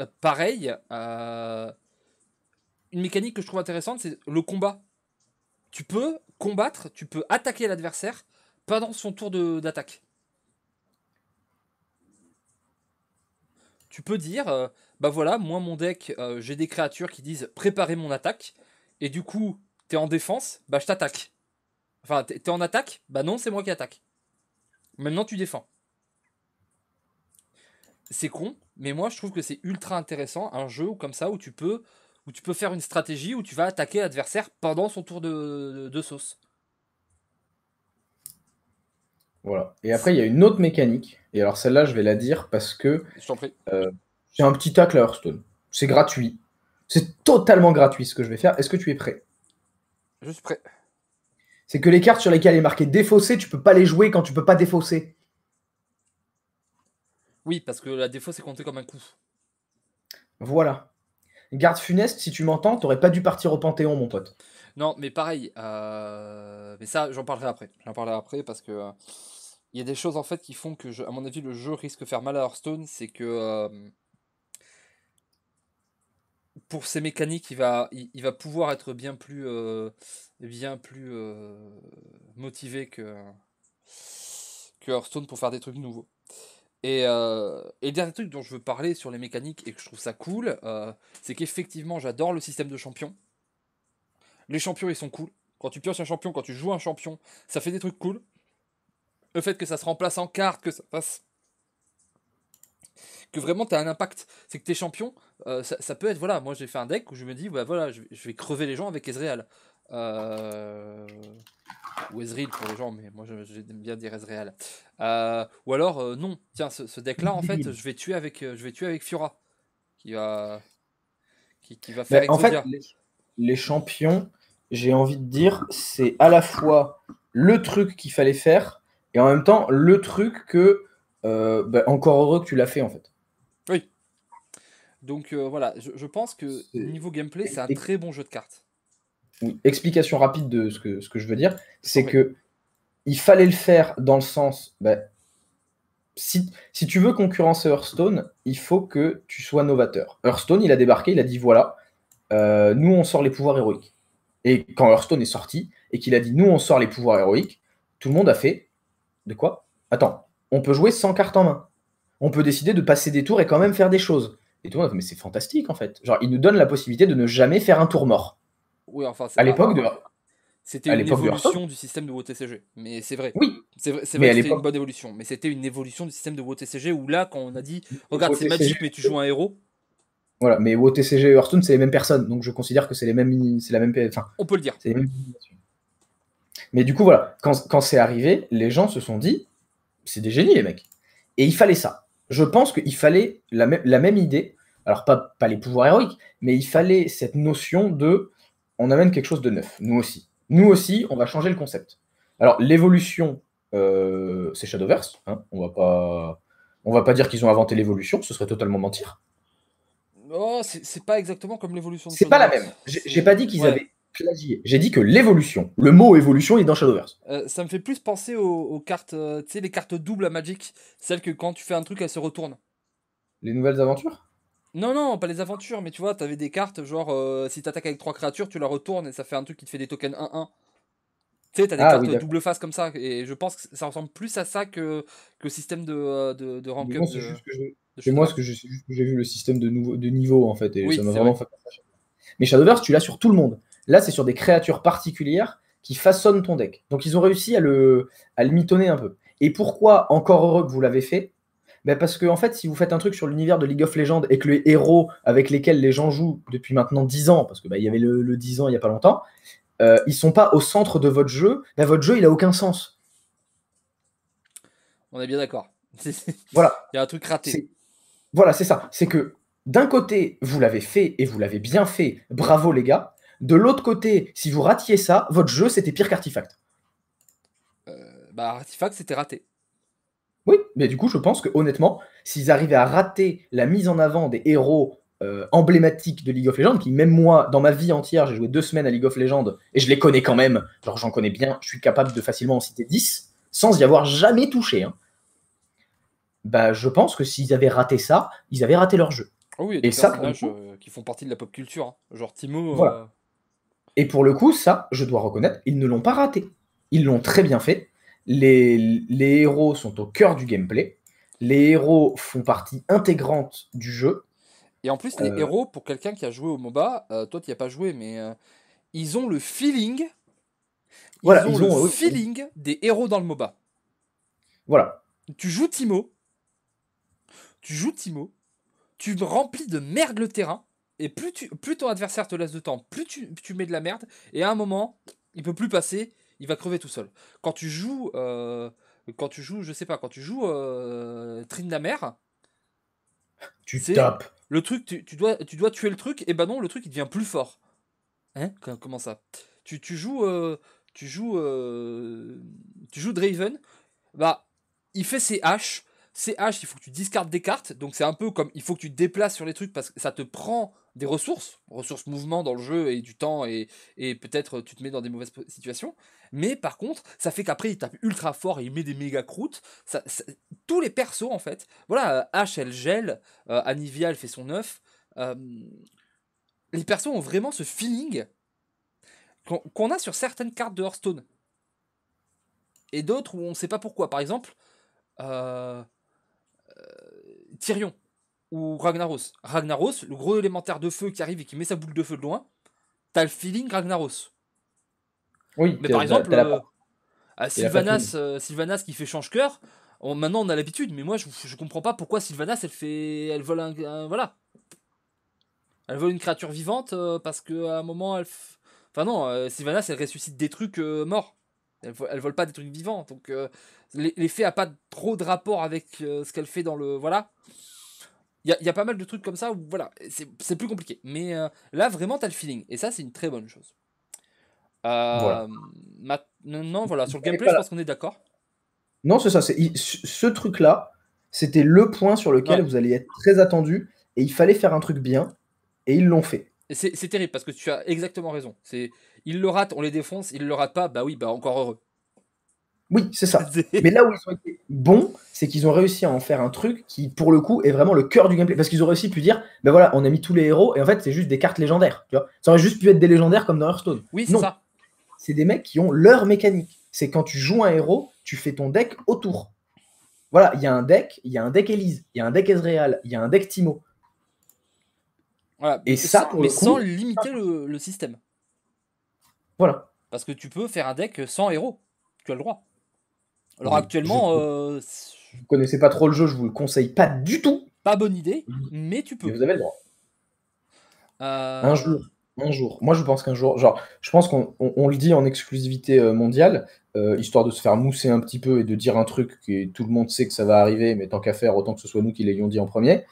[SPEAKER 1] euh, pareil, euh, une mécanique que je trouve intéressante, c'est le combat. Tu peux combattre, tu peux attaquer l'adversaire pendant son tour d'attaque. Tu peux dire, bah voilà, moi mon deck, j'ai des créatures qui disent préparer mon attaque, et du coup, t'es en défense, bah je t'attaque. Enfin, t'es en attaque, bah non, c'est moi qui attaque. Maintenant, tu défends. C'est con, mais moi, je trouve que c'est ultra intéressant un jeu comme ça où tu peux où tu peux faire une stratégie où tu vas attaquer l'adversaire pendant son tour de, sauce.
[SPEAKER 2] Voilà. Et après, il y a une autre mécanique. Et alors, celle-là, je vais la dire parce que. Euh, j'ai un petit tacle à Hearthstone. C'est gratuit. C'est totalement gratuit ce que je vais faire. Est-ce que tu es prêt Je suis prêt. C'est que les cartes sur lesquelles il est marqué défaussé, tu peux pas les jouer quand tu peux pas défausser.
[SPEAKER 1] Oui, parce que la défausse est comptée comme un coup.
[SPEAKER 2] Voilà. Garde funeste, si tu m'entends, t'aurais pas dû partir au Panthéon, mon pote.
[SPEAKER 1] Non, mais pareil. Euh, mais ça, j'en parlerai après. J'en parlerai après parce que euh, il y a des choses en fait qui font que, à mon avis, le jeu risque de faire mal à Hearthstone. C'est que euh, pour ses mécaniques, il va, il, va pouvoir être bien plus, euh, bien plus euh, motivé que, que Hearthstone pour faire des trucs nouveaux. Et, euh, et, le dernier truc dont je veux parler sur les mécaniques et que je trouve ça cool, c'est qu'effectivement, j'adore le système de champions. Les champions, ils sont cool. Quand tu pioches un champion, quand tu joues un champion, ça fait des trucs cool. Le fait que ça se remplace en carte, que ça passe que vraiment tu as un impact. C'est que tes champions, euh, ça, peut être, voilà, moi j'ai fait un deck où je me dis, bah, voilà, je, vais crever les gens avec Ezreal. Euh, ou Ezreal pour les gens, mais moi j'aime bien dire Ezreal. Euh, ou alors, non, tiens, ce, deck-là, en fait, je vais tuer avec, je vais tuer avec Fiora, qui va, qui, va faire bah, En fait,
[SPEAKER 2] les, champions, j'ai envie de dire, c'est à la fois le truc qu'il fallait faire, et en même temps, le truc que, bah, encore heureux que tu l'as fait, en fait. Oui.
[SPEAKER 1] Donc euh, voilà, je, pense que niveau gameplay, c'est un très bon jeu de cartes.
[SPEAKER 2] explication rapide de ce que, ce que je veux dire, c'est que il fallait le faire dans le sens, bah, si, tu veux concurrencer Hearthstone, il faut que tu sois novateur. Hearthstone, il a débarqué, il a dit voilà, euh, nous on sort les pouvoirs héroïques. Et quand Hearthstone est sorti et qu'il a dit nous on sort les pouvoirs héroïques, tout le monde a fait de quoi Attends, on peut jouer sans cartes en main. On peut décider de passer des tours et quand même faire des choses. Et tout, mais c'est fantastique en fait. Genre, il nous donne la possibilité de ne jamais faire un tour mort.
[SPEAKER 1] Oui, enfin, à l'époque de.
[SPEAKER 2] C'était une évolution
[SPEAKER 1] du système de WOTCG Mais c'est vrai. Oui. C'est vrai, c'était une bonne évolution. Mais c'était une évolution du système de WOTCG où là, quand on a dit, regarde, c'est Magic, mais tu joues un héros.
[SPEAKER 2] Voilà, mais WOTCG et Hearthstone, c'est les mêmes personnes. Donc je considère que c'est les mêmes. C'est la même. Enfin, on peut le dire. Mais du coup, voilà, quand c'est arrivé, les gens se sont dit, c'est des génies, les mecs. Et il fallait ça je pense qu'il fallait la, même idée, alors pas, les pouvoirs héroïques, mais il fallait cette notion de on amène quelque chose de neuf, nous aussi. Nous aussi, on va changer le concept. Alors, l'évolution, euh, c'est Shadowverse. Hein, on va pas, on va pas dire qu'ils ont inventé l'évolution, ce serait totalement mentir.
[SPEAKER 1] Oh, c'est pas exactement comme l'évolution. C'est pas la même.
[SPEAKER 2] J'ai pas dit qu'ils avaient j'ai dit que l'évolution, le mot évolution est dans Shadowverse.
[SPEAKER 1] Euh, ça me fait plus penser aux, cartes, euh, tu sais, les cartes doubles à Magic, celles que quand tu fais un truc, elles se retournent.
[SPEAKER 2] Les nouvelles aventures
[SPEAKER 1] non, non, pas les aventures, mais tu vois, t'avais des cartes, genre, si euh, si t'attaques avec trois créatures, tu la retournes et ça fait un truc qui te fait des tokens 1-1. Tu sais, t'as des ah cartes double face comme ça, et je pense que ça ressemble plus à ça que le système de, de, de rank-up. que
[SPEAKER 2] je... moi, ce que j'ai vu le système de, nouveau, de niveau, en fait, et ça m'a vraiment fait... Mais Shadowverse, tu l'as sur tout le monde. Là, c'est sur des créatures particulières qui façonnent ton deck. Donc, ils ont réussi à le, à mitonner un peu. Et pourquoi, encore heureux que vous l'avez fait ben, Parce que, en fait, si vous faites un truc sur l'univers de League of Legends et que les héros avec lesquels les gens jouent depuis maintenant 10 ans, parce qu'il ben, bah, y avait le, 10 ans il n'y a pas longtemps, ils euh, ils sont pas au centre de votre jeu, ben, votre jeu, il a aucun sens.
[SPEAKER 1] On est bien d'accord. <laughs> Voilà. Il y a un truc raté. Voilà, c'est ça. C'est que d'un côté,
[SPEAKER 2] vous l'avez fait et vous l'avez bien fait. Bravo les gars. De l'autre côté, si vous ratiez ça, votre jeu, c'était pire qu'Artifact.
[SPEAKER 1] Euh, bah, Artifact, c'était raté.
[SPEAKER 2] Oui, mais du coup, je pense que honnêtement, s'ils arrivaient à rater la mise en avant des héros euh, emblématiques de League of Legends, qui même moi, dans ma vie entière, j'ai joué deux semaines à League of Legends, et je les connais quand même, genre j'en connais bien, je suis capable de facilement en citer 10, sans y avoir jamais touché. Hein. Bah, je pense que s'ils avaient raté ça, ils avaient raté leur jeu.
[SPEAKER 1] Oh et ça, euh, qui font partie de la pop culture, hein. genre Timo.
[SPEAKER 2] Et pour le coup, ça, je dois reconnaître, ils ne l'ont pas raté. Ils l'ont très bien fait. Les, héros sont au cœur du gameplay. Les héros font partie intégrante du jeu.
[SPEAKER 1] Et en plus, les euh. héros, pour quelqu'un qui a joué au MOBA, euh, toi, tu n'y as pas joué, mais euh, ils ont le feeling. Ils ont le feeling des héros dans le MOBA. Voilà. Tu joues Timo. Tu joues Timo. Tu remplis de merde le terrain. Et plus, tu, plus ton adversaire te laisse de temps, plus tu, mets de la merde. Et à un moment, il peut plus passer, il va crever tout seul. Quand tu joues, euh, quand tu joues, je sais pas, quand tu joues euh, Trine la mer, tu tapes. Le truc, tu, dois, tu dois tuer le truc. Et ben non, le truc il devient plus fort. Hein Comment ça tu, joues, euh, tu joues, euh, tu joues Draven. Bah, il fait ses haches. ses haches, il faut que tu discardes des cartes. Donc c'est un peu comme il faut que tu te déplaces sur les trucs parce que ça te prend des ressources, ressources mouvement dans le jeu et du temps et, peut-être tu te mets dans des mauvaises situations. Mais par contre, ça fait qu'après il tape ultra fort et il met des méga croûtes. tous les persos en fait. Voilà, H euh, elle gèle, euh, Anivia elle fait son œuf. Euh, les persos ont vraiment ce feeling qu'on a sur certaines cartes de Hearthstone. Et d'autres où on ne sait pas pourquoi. Par exemple, Tyrion ou Ragnaros. Ragnaros, le gros élémentaire de feu qui arrive et qui met sa boule de feu de loin, t'as le feeling Ragnaros.
[SPEAKER 2] Oui, mais par exemple, euh, Sylvanas,
[SPEAKER 1] euh, Sylvanas qui fait change cœur, maintenant on a l'habitude, mais moi je, comprends pas pourquoi Sylvanas elle fait. Elle vole un. voilà. Elle vole une créature vivante euh, parce parce qu'à un moment elle. Enfin non, Sylvanas elle ressuscite des trucs morts. Elle, elle vole pas des trucs vivants. Donc l'effet a pas trop de rapport avec ce qu'elle fait dans le. Voilà. Il y, a pas mal de trucs comme ça où, voilà, c'est plus compliqué. Mais euh, là, vraiment, as le feeling. Et ça, c'est une très bonne chose. Euh, non voilà. voilà, sur le gameplay, je pense qu'on est d'accord.
[SPEAKER 2] Non, c'est ça. Ce truc-là, c'était le point sur lequel vous allez être très attendu. Et il fallait faire un truc bien. Et ils l'ont fait.
[SPEAKER 1] C'est terrible parce que tu as exactement raison. Ils le ratent, on les défonce. Ils le ratent pas, bah oui, bah encore heureux.
[SPEAKER 2] Oui, c'est ça. Mais là où ils ont été bons, c'est qu'ils ont réussi à en faire un truc qui, pour le coup, est vraiment le cœur du gameplay. Parce qu'ils ont réussi à pu dire, ben voilà, on a mis tous les héros, et en fait, c'est juste des cartes légendaires. ça aurait juste pu être des légendaires comme dans Hearthstone. Oui, c'est ça. C'est des mecs qui ont leur mécanique. C'est quand tu joues un héros, tu fais ton deck autour. Voilà, il y a un deck, il y a un deck Elise, il y a un deck Ezreal, il y a un deck Timo.
[SPEAKER 1] Voilà, et ça, mais sans limiter le système. Voilà. Parce que tu peux faire un deck sans héros. Tu as le droit. Alors actuellement, euh,
[SPEAKER 2] vous connaissez pas trop le jeu, je vous le conseille pas du
[SPEAKER 1] tout. Pas bonne idée, mm. mais tu peux. vous avez le droit. Euh,
[SPEAKER 2] un jour, un jour. Moi, je pense qu'un jour, genre, je pense qu'on le dit en exclusivité euh, mondiale, euh, histoire de se faire mousser un petit peu et de dire un truc que tout le monde sait que ça va arriver, mais tant qu'à faire, autant que ce soit nous qui l'ayons dit en premier.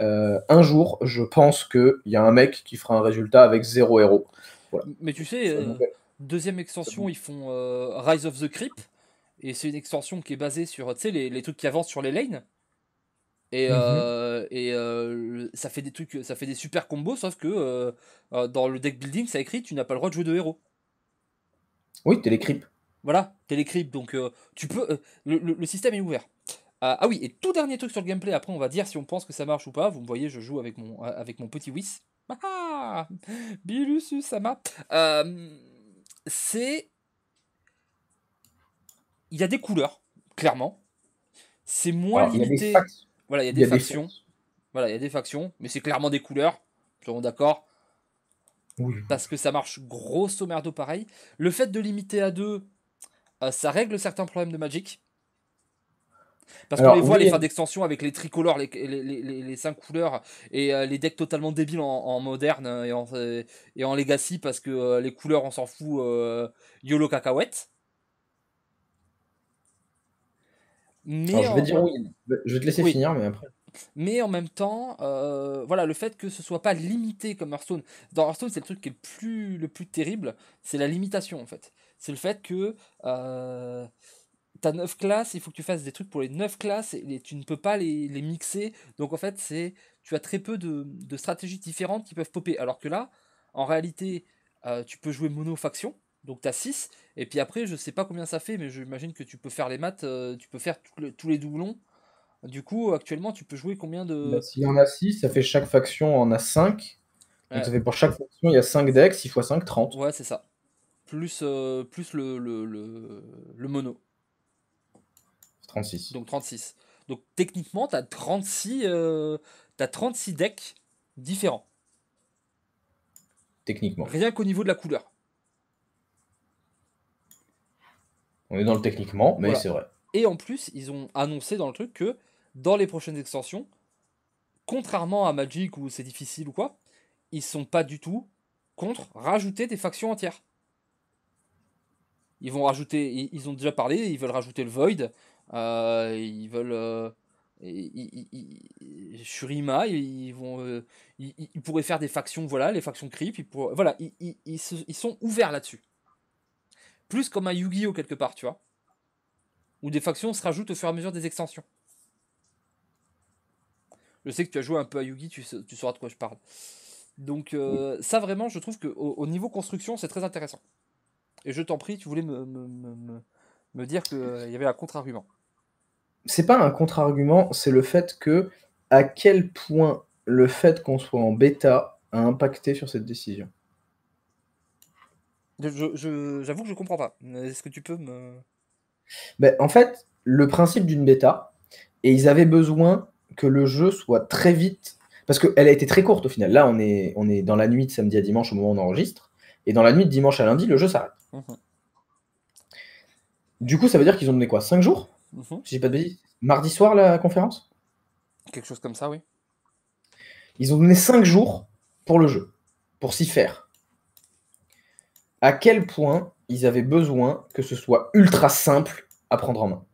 [SPEAKER 2] un jour, je pense qu'il y a un mec qui fera un résultat avec zéro héros.
[SPEAKER 1] Mais tu sais, deuxième extension, ils font Rise of the Creep. Et c'est une extension qui est basée sur, tu sais, les, les, trucs qui avancent sur les lanes. Et, mhm. euh, euh, ça fait des trucs, ça fait des super combos, sauf que euh, dans le deck building, ça écrit, tu n'as pas le droit de jouer de héros. Oui, t'es les Voilà, t'es les creeps, donc tu peux. Le, le, système est ouvert ah, ah oui, et tout dernier truc sur le gameplay, après on va dire si on pense que ça marche ou pas. Vous me voyez, je joue avec mon, avec mon petit Whis. Ah ça ah, m'a c'est il y a des couleurs, clairement. C'est moins limité. voilà, il y a des, factions. voilà, il y a des factions, mais c'est clairement des couleurs. sommes d'accord. Parce que ça marche grosso merdo pareil. Le fait de limiter à deux, euh, ça règle certains problèmes de Magic. Parce qu'on les voit, les fins d'extension avec les tricolores, les, cinq couleurs et euh, les decks totalement débiles en, moderne euh, et en, et en legacy parce que les couleurs, on s'en fout, YOLO cacahuète. Mais je vais te laisser finir, mais après. Mais en même temps, euh, voilà, le fait que ce soit pas limité comme Hearthstone. Dans Hearthstone, c'est le truc qui est le plus, le plus terrible, c'est la limitation en fait. C'est le fait que tu as 9 classes, il faut que tu fasses des trucs pour les 9 classes et tu ne peux pas les, mixer. Donc en fait, c'est tu as très peu de, stratégies différentes qui peuvent popper. Alors que là, en réalité, euh, tu peux jouer mono faction donc tu as 6. Et puis après, je sais pas combien ça fait, mais j'imagine que tu peux faire les maths, euh, tu peux faire tous les doublons. Du coup, actuellement, tu peux jouer combien de. Si bah, S'il y en a 6,
[SPEAKER 2] ça fait chaque faction en a
[SPEAKER 1] 5. Donc ça fait pour chaque faction, il y a 5
[SPEAKER 2] decks, 6 x 5, 30.
[SPEAKER 1] Ouais, c'est ça. Plus, euh, plus le, mono. 36. Donc 36. Donc techniquement, tu as, 36, as 36 decks différents. Techniquement. Rien qu'au niveau de la couleur.
[SPEAKER 2] On est dans le techniquement, mais c'est vrai.
[SPEAKER 1] Et en plus, ils ont annoncé dans le truc que dans les prochaines extensions, contrairement à Magic où c'est difficile ou quoi, ils sont pas du tout contre rajouter des factions entières. Ils vont rajouter, ils ont déjà parlé, ils veulent rajouter le Void, euh, ils veulent ils, euh, Shurima, ils vont, euh, ils, pourraient faire des factions, voilà, les factions creep, ils voilà, ils, sont ouverts là-dessus. Plus comme à Yu-Gi-Oh! quelque part, tu vois. Où des factions se rajoutent au fur et à mesure des extensions. Je sais que tu as joué un peu à Yu-Gi, tu, tu sauras de quoi je parle. Donc euh, ça vraiment, je trouve que au, niveau construction, c'est très intéressant. Et je t'en prie, tu voulais me, dire qu'il euh, y avait un contre-argument.
[SPEAKER 2] C'est pas un contre-argument, c'est le fait que à quel point le fait qu'on soit en bêta a impacté sur cette décision.
[SPEAKER 1] J'avoue je, j'avoue que je comprends pas. Est-ce que tu peux me.
[SPEAKER 2] Ben, en fait, le principe d'une bêta, et ils avaient besoin que le jeu soit très vite. Parce qu'elle a été très courte au final. Là, on est, on est dans la nuit de samedi à dimanche au moment où on enregistre. Et dans la nuit de dimanche à lundi, le jeu s'arrête. Mhm. Du coup, ça veut dire qu'ils ont donné quoi 5 jours mhm. j'ai pas de bêtises. Mardi soir, la conférence
[SPEAKER 1] Quelque chose comme ça, oui.
[SPEAKER 2] Ils ont donné 5 jours pour le jeu, pour s'y faire à quel point ils avaient besoin que ce soit ultra simple à prendre en main.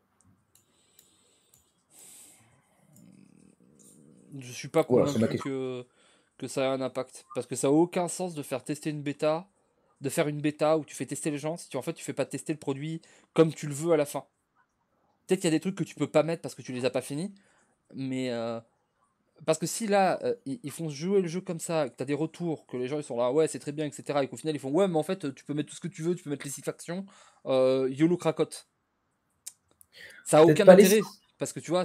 [SPEAKER 1] Je suis pas convaincu que, que ça a un impact. Parce que ça n'a aucun sens de faire tester une bêta, de faire une bêta où tu fais tester les gens si tu, en fait tu fais pas tester le produit comme tu le veux à la fin. Peut-être qu'il y a des trucs que tu peux pas mettre parce que tu les as pas finis, mais euh, parce que si là, euh, ils, font jouer le jeu comme ça, que tu as des retours, que les gens ils sont là, ouais, c'est très bien, etc., et qu'au final ils font, ouais, mais en fait, tu peux mettre tout ce que tu veux, tu peux mettre les six factions, euh, YOLO cracote. Ça a aucun intérêt. Parce que tu vois,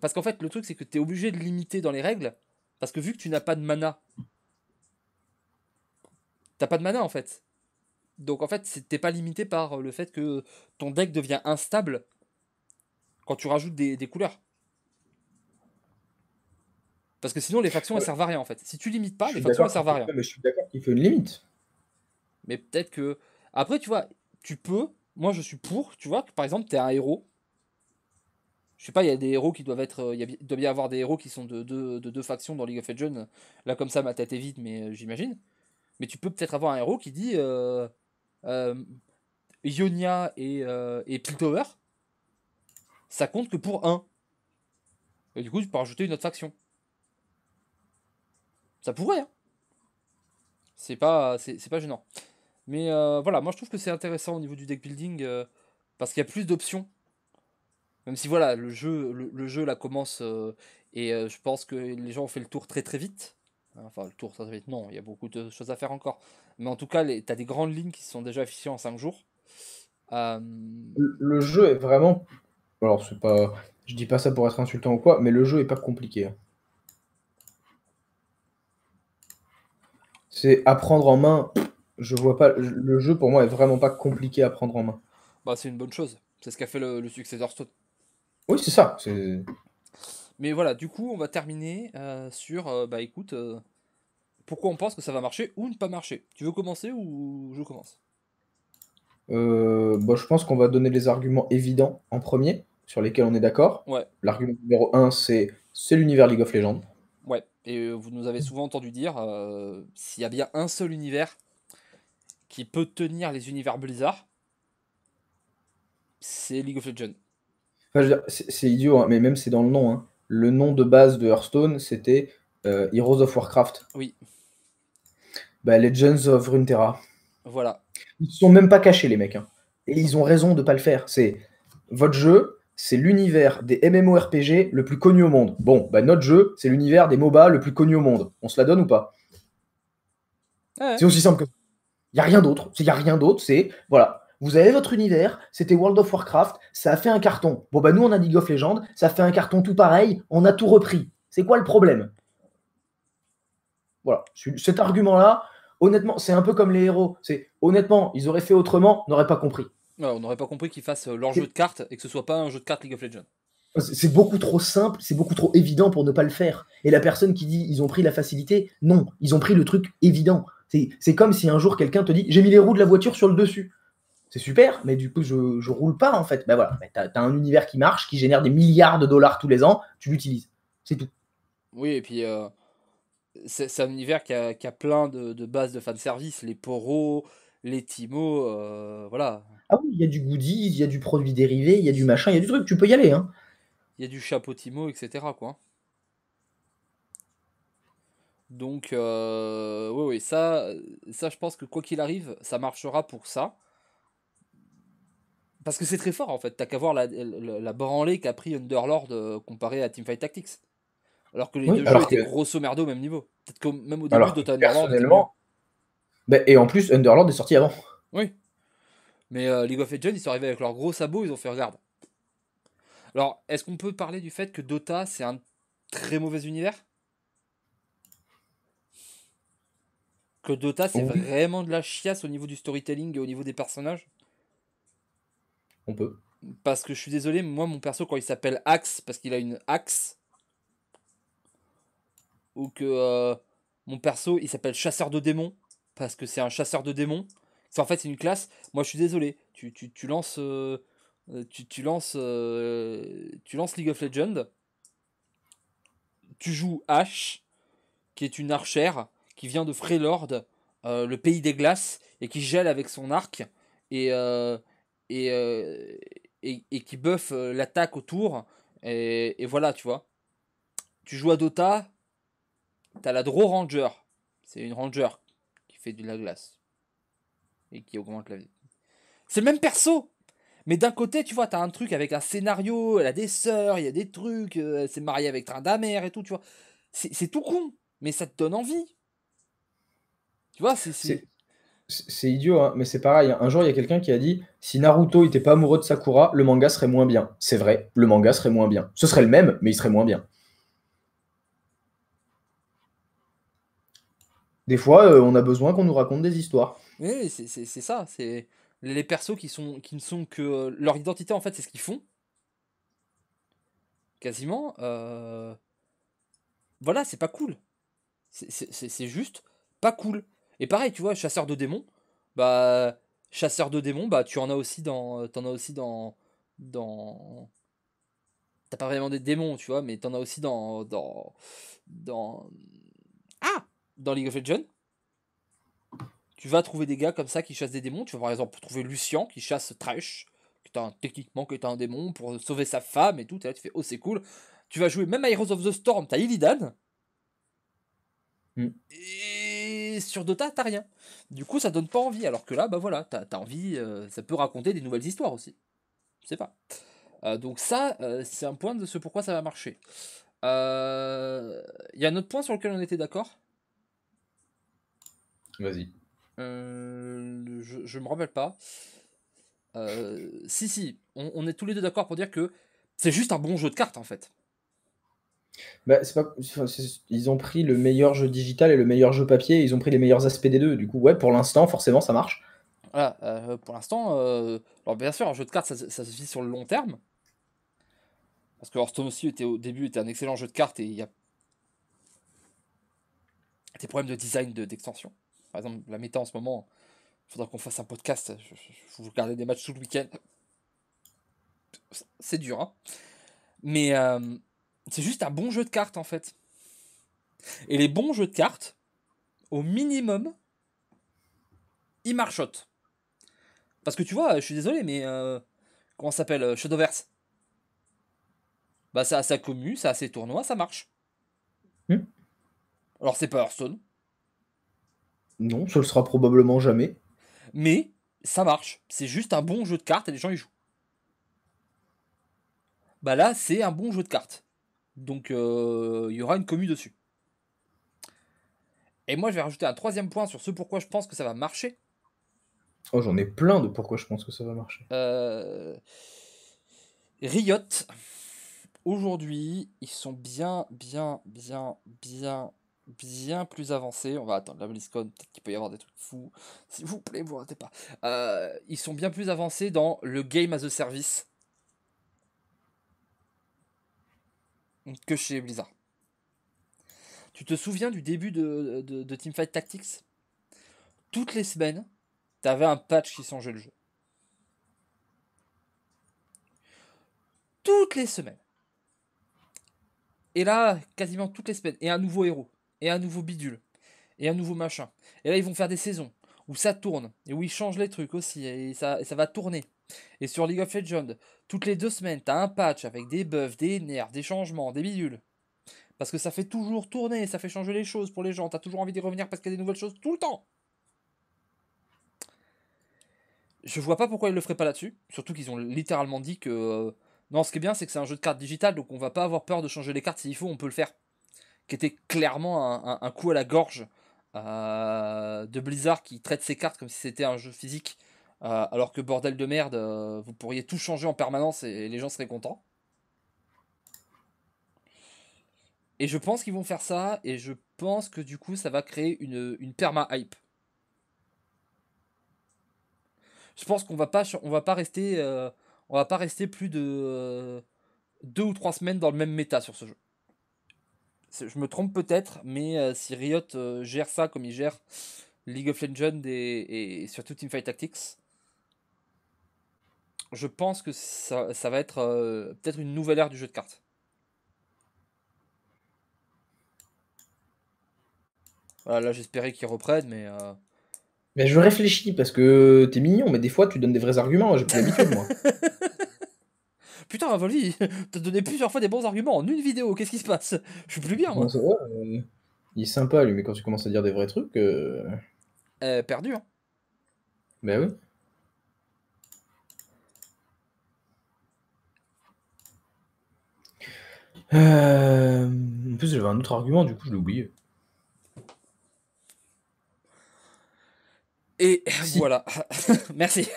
[SPEAKER 1] Parce qu'en fait, le truc, c'est que tu es obligé de limiter dans les règles, parce que vu que tu n'as pas de mana, t'as pas de mana en fait. Donc en fait, t'es pas limité par le fait que ton deck devient instable quand tu rajoutes des couleurs. Parce que sinon, les factions, elles servent à rien en fait. Si tu limites pas, les factions, elles servent à rien. Mais je suis d'accord
[SPEAKER 2] qu'il faut une limite.
[SPEAKER 1] Mais peut-être que. Après, tu vois, tu peux. Moi, je suis pour, tu vois, que par exemple, tu t'es un héros. Je sais pas, il y a des héros qui doivent être. Euh, il doit bien y avoir des héros qui sont de deux factions dans League of Legends. Là, comme ça, ma tête est vide, mais euh, j'imagine. Mais tu peux peut-être avoir un héros qui dit. Euh, Ionia et, et ça compte que pour un. Et du coup, tu peux rajouter une autre faction. Ça pourrait, hein. C'est pas, c'est, pas gênant. Mais euh, voilà, moi je trouve que c'est intéressant au niveau du deck building euh, parce qu'il y a plus d'options. Même si voilà, le jeu, le, jeu là commence euh, et je pense que les gens ont fait le tour très très vite. Enfin, le tour très, vite, non, il y a beaucoup de choses à faire encore. Mais en tout cas, tu as des grandes lignes qui sont déjà affichées en 5 jours. Le,
[SPEAKER 2] le jeu est vraiment. Alors, c'est pas. Je dis pas ça pour être insultant ou quoi, mais le jeu est pas compliqué. Hein. C'est à prendre en main. Je vois pas. Le jeu pour moi est vraiment pas compliqué à prendre en main.
[SPEAKER 1] Bah, c'est une bonne chose. C'est ce qu'a fait le, succès successeur Stone. Oui, c'est ça. Mais voilà, du coup, on va terminer euh, sur. Euh, bah écoute, euh, pourquoi on pense que ça va marcher ou ne pas marcher Tu veux commencer ou je commence
[SPEAKER 2] Euh, bah, je pense qu'on va donner les arguments évidents en premier, sur lesquels on est d'accord. Ouais. L'argument numéro un c'est c'est l'univers League of Legends.
[SPEAKER 1] Ouais, et euh, vous nous avez souvent entendu dire, euh, s'il y a bien un seul univers qui peut tenir les univers Blizzard, c'est League of Legends.
[SPEAKER 2] Enfin, je veux dire, c'est idiot, hein, mais même c'est dans le nom. Hein. Le nom de base de Hearthstone, c'était euh, Heroes of Warcraft. Oui. Bah, Legends of Runeterra. Voilà. Ils ne sont même pas cachés, les mecs. Hein. Et ils ont raison de ne pas le faire. C'est votre jeu, c'est l'univers des MMORPG le plus connu au monde. Bon, bah notre jeu, c'est l'univers des MOBA le plus connu au monde. On se la donne ou pas ah C'est aussi simple que ça. Il n'y a rien d'autre. Il n'y a rien d'autre. C'est, voilà, vous avez votre univers, c'était World of Warcraft, ça a fait un carton. Bon, bah nous, on a League of Legends, ça fait un carton tout pareil, on a tout repris. C'est quoi le problème Voilà, cet argument-là, honnêtement, c'est un peu comme les héros. C'est honnêtement, ils auraient fait autrement, n'auraient pas compris
[SPEAKER 1] on n'aurait pas compris qu'ils fassent euh, leur jeu de cartes et que ce soit pas un jeu de cartes League of Legends.
[SPEAKER 2] C'est beaucoup trop simple, c'est beaucoup trop évident pour ne pas le faire. Et la personne qui dit ils ont pris la facilité, non, ils ont pris le truc évident. C'est comme si un jour quelqu'un te dit j'ai mis les roues de la voiture sur le dessus. C'est super, mais du coup je, je, roule pas en fait. Ben voilà, t'as as un univers qui marche, qui génère des milliards de dollars tous les ans, tu l'utilises. C'est tout.
[SPEAKER 1] Oui, et puis euh, c'est un univers qui a, plein de, de bases de fanservice, les poros, les Timo, euh, voilà.
[SPEAKER 2] Ah oui, il y a du goodies, il y a du produit dérivé, il y a du machin, il y a du truc, tu peux y aller. Hein.
[SPEAKER 1] Il y a du chapeau Timo, etc. Quoi. Donc, oui, euh, oui, ça, ça, je pense que quoi qu'il arrive, ça marchera pour ça. Parce que c'est très fort en fait. T'as qu'à voir la, la, branlée qu'a pris Underlord euh, comparé à Teamfight Tactics. Alors que les deux jeux étaient grosso merdo au même niveau. Peut-être que même au début Personnellement,
[SPEAKER 2] bah, et en plus, Underland est sorti avant.
[SPEAKER 1] Oui. Mais euh, League of Legends, ils sont arrivés avec leurs gros sabots, ils ont fait regarde. Alors, est-ce qu'on peut parler du fait que Dota, c'est un très mauvais univers Que Dota, c'est vraiment de la chiasse au niveau du storytelling et au niveau des personnages On peut. Parce que je suis désolé, moi, mon perso, quand il s'appelle Axe, parce qu'il a une axe, ou que euh, mon perso, il s'appelle Chasseur de démons, parce que c'est un chasseur de démons. en fait, c'est une classe. Moi, je suis désolé. Tu, lances, tu, lances, euh, euh, euh, tu lances League of Legends. Tu joues Ash, qui est une archère qui vient de Freylord, le pays des glaces, et qui gèle avec son arc et et, qui buff l'attaque autour. Et, voilà, tu vois. Tu joues à Dota, t'as la Draw Ranger. C'est une Ranger fait de la glace et qui augmente la vie. C'est le même perso Mais d'un côté, tu vois, t'as un truc avec un scénario, elle a des sœurs, il y a des trucs, euh, elle s'est mariée avec Train d'Amer et tout, tu vois. C'est tout con, mais ça te donne envie. Tu vois, c'est.
[SPEAKER 2] C'est idiot, hein. mais c'est pareil. Un jour, il y a quelqu'un qui a dit si Naruto n'était pas amoureux de Sakura, le manga serait moins bien. C'est vrai, le manga serait moins bien. Ce serait le même, mais il serait moins bien. des fois, euh, on a besoin qu'on nous raconte des histoires.
[SPEAKER 1] Oui, c'est ça. C'est les persos qui sont qui ne sont que euh, leur identité en fait, c'est ce qu'ils font. Quasiment. Euh, voilà, c'est pas cool. C'est juste pas cool. Et pareil, tu vois, chasseur de démons. Bah, chasseur de démons, bah tu en as aussi dans, t'en as aussi dans dans t'as pas vraiment des démons, tu vois, mais t'en as aussi dans dans dans dans League of Legends, tu vas trouver des gars comme ça qui chassent des démons. Tu vas par exemple trouver Lucian qui chasse Trash, qui est un, techniquement qui est un démon pour sauver sa femme et tout. Et là, tu fais oh c'est cool. Tu vas jouer même à Heroes of the Storm, t'as Illidan. Hmm. Et sur Dota, t'as rien. Du coup, ça donne pas envie. Alors que là, bah voilà, t'as as envie. Euh, ça peut raconter des nouvelles histoires aussi. Je sais pas. Euh, donc ça, euh, c'est un point de ce pourquoi ça va marcher. Il y a un autre point sur lequel on était d'accord. Vas-y. Euh, je, je me rappelle pas. Euh, si, si, on, est tous les deux d'accord pour dire que c'est juste un bon jeu de cartes en fait.
[SPEAKER 2] Bah, c'est pas, ils ont pris le meilleur jeu digital et le meilleur jeu papier, ils ont pris les meilleurs aspects des deux. Du coup, ouais, pour l'instant, forcément, ça marche.
[SPEAKER 1] Voilà, euh, pour l'instant, alors bien sûr, un jeu de cartes, ça, se vit sur le long terme. Parce que Hearthstone aussi, était, au début, était un excellent jeu de cartes et il y a des problèmes de design d'extension. Par exemple, la méta en ce moment, il faudra qu'on fasse un podcast. Je, vous regardez des matchs tout le week-end. C'est dur, hein. Mais euh, c'est juste un bon jeu de cartes en fait. Et les bons jeux de cartes, au minimum, ils marchotent. Parce que tu vois, je suis désolé, mais euh, comment comment s'appelle euh, Shadowverse Bah ça a sa commu, ça a ses tournois, ça marche. Hmm. Alors c'est pas Hearthstone,
[SPEAKER 2] non, ce le sera probablement jamais.
[SPEAKER 1] Mais ça marche. C'est juste un bon jeu de cartes et les gens y jouent. Bah là, c'est un bon jeu de cartes. Donc euh, il y aura une commu dessus. Et moi, je vais rajouter un troisième point sur ce pourquoi je pense que ça va marcher. Oh,
[SPEAKER 2] j'en ai plein de pourquoi je pense que ça va marcher.
[SPEAKER 1] Euh, Riot, aujourd'hui, ils sont bien, bien, bien, bien, bien plus avancés. On va attendre la BlizzCon, peut-être qu'il peut y avoir des trucs fous. S'il vous plaît, vous ratez pas. Euh, ils sont bien plus avancés dans le game as a service que chez Blizzard. Tu te souviens du début de, de, de Teamfight Tactics Toutes les semaines, t'avais un patch qui changeait le jeu. Toutes les semaines. Et là, quasiment toutes les semaines. Et un nouveau héros et un nouveau bidule, et un nouveau machin. Et là, ils vont faire des saisons où ça tourne, et où ils changent les trucs aussi, et ça, ça va tourner. Et sur League of Legends, toutes les deux semaines, t'as un patch avec des buffs, des nerfs, des changements, des bidules. Parce que ça fait toujours tourner, ça fait changer les choses pour les gens, t'as toujours envie d'y revenir parce qu'il y a des nouvelles choses tout le temps. Je vois pas pourquoi ils le feraient pas là-dessus, surtout qu'ils ont littéralement dit que... Euh, non, ce qui est bien, c'est que c'est un jeu de cartes digitales, donc on va pas avoir peur de changer les cartes. S'il faut, on peut le faire qui était clairement un, coup à la gorge euh, de Blizzard qui traite ses cartes comme si c'était un jeu physique, euh, alors que bordel de merde, euh, vous pourriez tout changer en permanence et, les gens seraient contents. Et je pense qu'ils vont faire ça, et je pense que du coup ça va créer une, perma-hype. Je pense qu'on va pas on va pas rester on va pas rester plus de deux ou trois semaines dans le même méta sur ce jeu je me trompe peut-être, mais euh, si Riot euh, gère ça comme il gère League of Legends et, et surtout Teamfight Tactics, je pense que ça, va être euh, peut-être une nouvelle ère du jeu de cartes. Voilà, ah, là j'espérais qu'ils reprennent, mais.
[SPEAKER 2] Mais je réfléchis parce que t'es
[SPEAKER 1] mignon, mais des fois tu donnes des
[SPEAKER 2] vrais arguments, j'ai plus l'habitude moi. <laughs>
[SPEAKER 1] Putain, Volvi, <laughs> t'as donné plusieurs fois des bons arguments en une vidéo, qu'est-ce qui se passe Je suis plus bien, moi.
[SPEAKER 2] il est sympa, lui, mais quand tu commences à dire des vrais trucs. Euh, euh, perdu, hein. Ben oui. Euh, en plus, j'avais un autre argument, du coup, je l'ai oublié.
[SPEAKER 1] Et voilà. <laughs> Merci.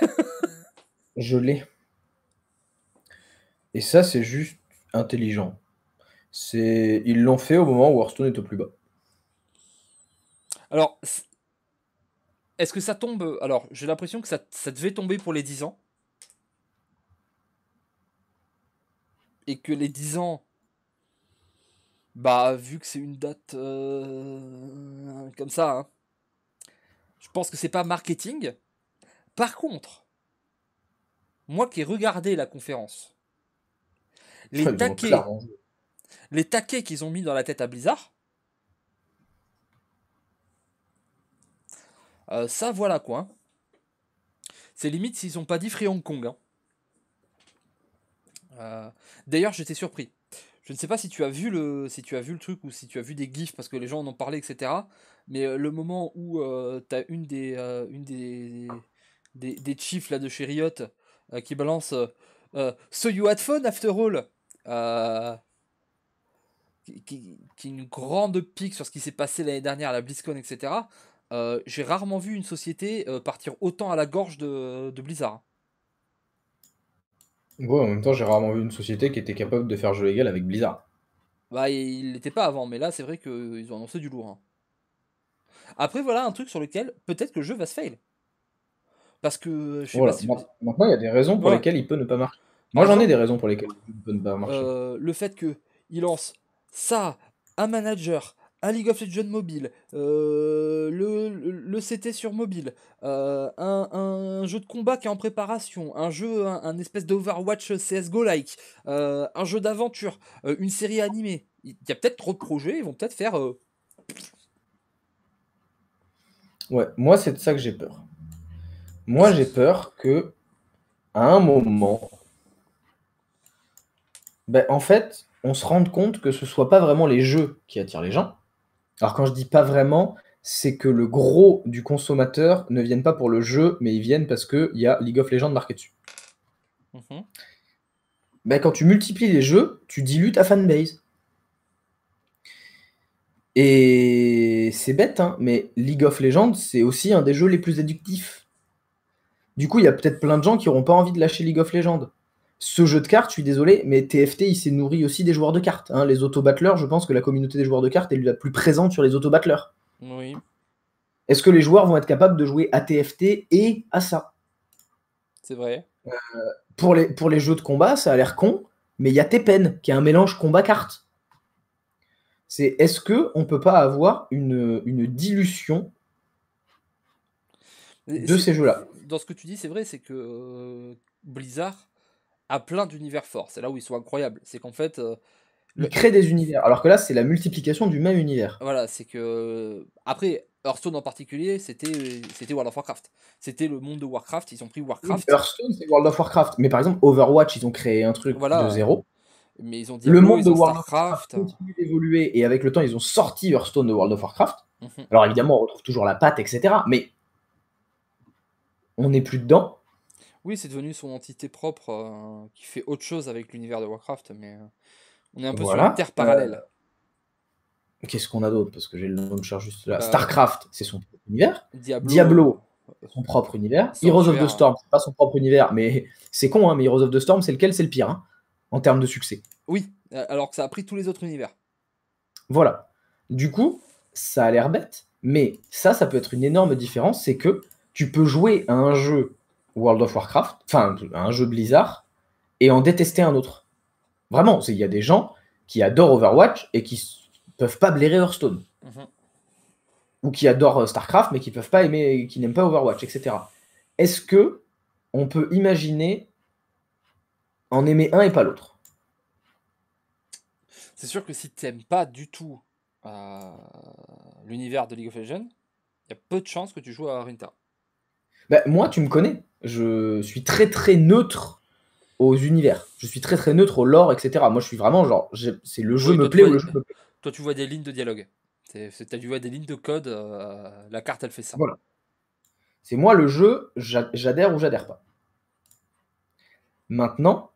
[SPEAKER 2] je l'ai. Et ça, c'est juste intelligent. C'est... Ils l'ont fait au moment où Hearthstone est au plus bas.
[SPEAKER 1] Alors, est-ce que ça tombe Alors, j'ai l'impression que ça, devait tomber pour les 10 ans. Et que les 10 ans, bah, vu que c'est une date euh, comme ça, hein, je pense que c'est pas marketing. Par contre, moi qui ai regardé la conférence, les taquets, qu'ils ont mis dans la tête à Blizzard. Euh, ça, voilà quoi. Hein. C'est limite s'ils n'ont pas dit Free Hong Kong. Hein. Euh, d'ailleurs, j'étais surpris. Je ne sais pas si tu as vu le, si tu as vu le truc ou si tu as vu des gifs parce que les gens en ont parlé, etc. Mais euh, le moment où tu as une des, une des, des, chiefs là de chez Riot qui balance So you had fun after all euh, qui, une grande pique sur ce qui s'est passé l'année dernière à la BlizzCon, etc. Euh, j'ai rarement vu une société euh, partir autant à la gorge de, Blizzard.
[SPEAKER 2] Ouais, en même temps, j'ai rarement vu une société qui était capable de faire jeu légal avec Blizzard.
[SPEAKER 1] Bah, il l'était pas avant, mais là, c'est vrai qu'ils ont annoncé du lourd. Hein. Après, voilà un truc sur lequel peut-être que le jeu va se fail. Parce que je sais pas Maintenant, il y a des raisons pour lesquelles
[SPEAKER 2] il peut ne pas marcher. Moi, j'en ai des raisons pour lesquelles ne pas marcher.
[SPEAKER 1] Euh, le fait que il lance ça, un manager, un League of Legends mobile, euh, le, CT sur mobile, euh, un, jeu de combat qui est en préparation, un jeu, un espèce d'Overwatch CSGO-like, un jeu d'aventure, une série animée. Il y a peut-être trop de projets, ils vont peut-être faire.
[SPEAKER 2] Ouais, moi, c'est de ça que j'ai peur. Moi, j'ai peur que, à un moment, ben, en fait, on se rend compte que ce ne soit pas vraiment les jeux qui attirent les gens. Alors quand je dis pas vraiment, c'est que le gros du consommateur ne vienne pas pour le jeu, mais ils viennent parce qu'il y a League of Legends marqué dessus. Mhm. Ben, quand tu multiplies les jeux, tu dilutes ta fanbase. Et c'est bête, hein, mais League of Legends, c'est aussi un des jeux les plus addictifs. Du coup, il y a peut-être plein de gens qui n'auront pas envie de lâcher League of Legends ce jeu de cartes, je suis désolé, mais TFT, il s'est nourri aussi des joueurs de cartes. Les hein. Les autobattleurs, je pense que la communauté des joueurs de cartes est la plus présente sur les autobattleurs. Oui. Est-ce que les joueurs vont être capables de jouer à TFT et à ça
[SPEAKER 1] C'est vrai. Euh,
[SPEAKER 2] pour, les, pour les jeux de combat, ça a l'air con, mais il y a Tepen, qui est un mélange combat-carte. C'est est-ce que on peut pas avoir une, dilution de ces jeux-là
[SPEAKER 1] Dans ce que tu dis, c'est vrai, c'est que euh, Blizzard à plein d'univers forts. C'est là où ils sont incroyables. C'est qu'en fait. le euh,
[SPEAKER 2] ils bah, créent des univers. Alors que là, c'est la multiplication du même univers.
[SPEAKER 1] Voilà, c'est que. Euh, après, Hearthstone en particulier, c'était World of Warcraft. C'était le monde de Warcraft. Ils ont pris Warcraft. Hearthstone, c'est World
[SPEAKER 2] of Warcraft. Mais par exemple, Overwatch, ils ont créé un truc de zéro.
[SPEAKER 1] Mais ils ont dit le oh, monde de
[SPEAKER 2] Warcraft continue d'évoluer et avec le temps ils ont sorti Hearthstone de World of Warcraft.
[SPEAKER 1] Mhm. Alors évidemment
[SPEAKER 2] on retrouve toujours la patte etc. Mais on n'est plus
[SPEAKER 1] dedans oui, c'est devenu son entité propre euh, qui fait autre chose avec l'univers de Warcraft, mais euh, on est un peu sur une terre parallèle.
[SPEAKER 2] Bah, qu'est-ce qu'on a d'autre Parce que j'ai le nom de charge juste là. Bah, Starcraft, c'est son propre univers. Diablo, euh, son propre univers. Heroes of the Storm, c'est pas son propre univers, mais <laughs> c'est con, hein, mais Heroes of the Storm, c'est lequel C'est le pire, hein, en termes de succès.
[SPEAKER 1] Oui, alors que ça a pris tous les autres univers.
[SPEAKER 2] Voilà. Du coup, ça a l'air bête, mais ça, ça peut être une énorme différence, c'est que tu peux jouer à un jeu World of Warcraft, enfin un jeu Blizzard, et en détester un autre. Vraiment, il y a des gens qui adorent Overwatch et qui peuvent pas blairer Hearthstone. Mhm. Ou qui adorent euh, StarCraft mais qui peuvent pas aimer, qui n'aiment pas Overwatch, etc. Est-ce que on peut imaginer en aimer un et pas l'autre
[SPEAKER 1] C'est sûr que si tu n'aimes pas du tout euh, l'univers de League of Legends, il y a peu de chances que tu joues à Rinta.
[SPEAKER 2] Bah, moi, tu me connais je suis très très neutre aux univers. Je suis très très neutre au lore, etc. Moi, je suis vraiment genre, c'est le jeu me plaît ou le jeu me
[SPEAKER 1] plaît. Toi, tu vois des lignes de dialogue. Tu vois des lignes de code. Euh, la carte, elle fait ça. Voilà. C'est moi le jeu, j'adhère ou j'adhère pas. Maintenant,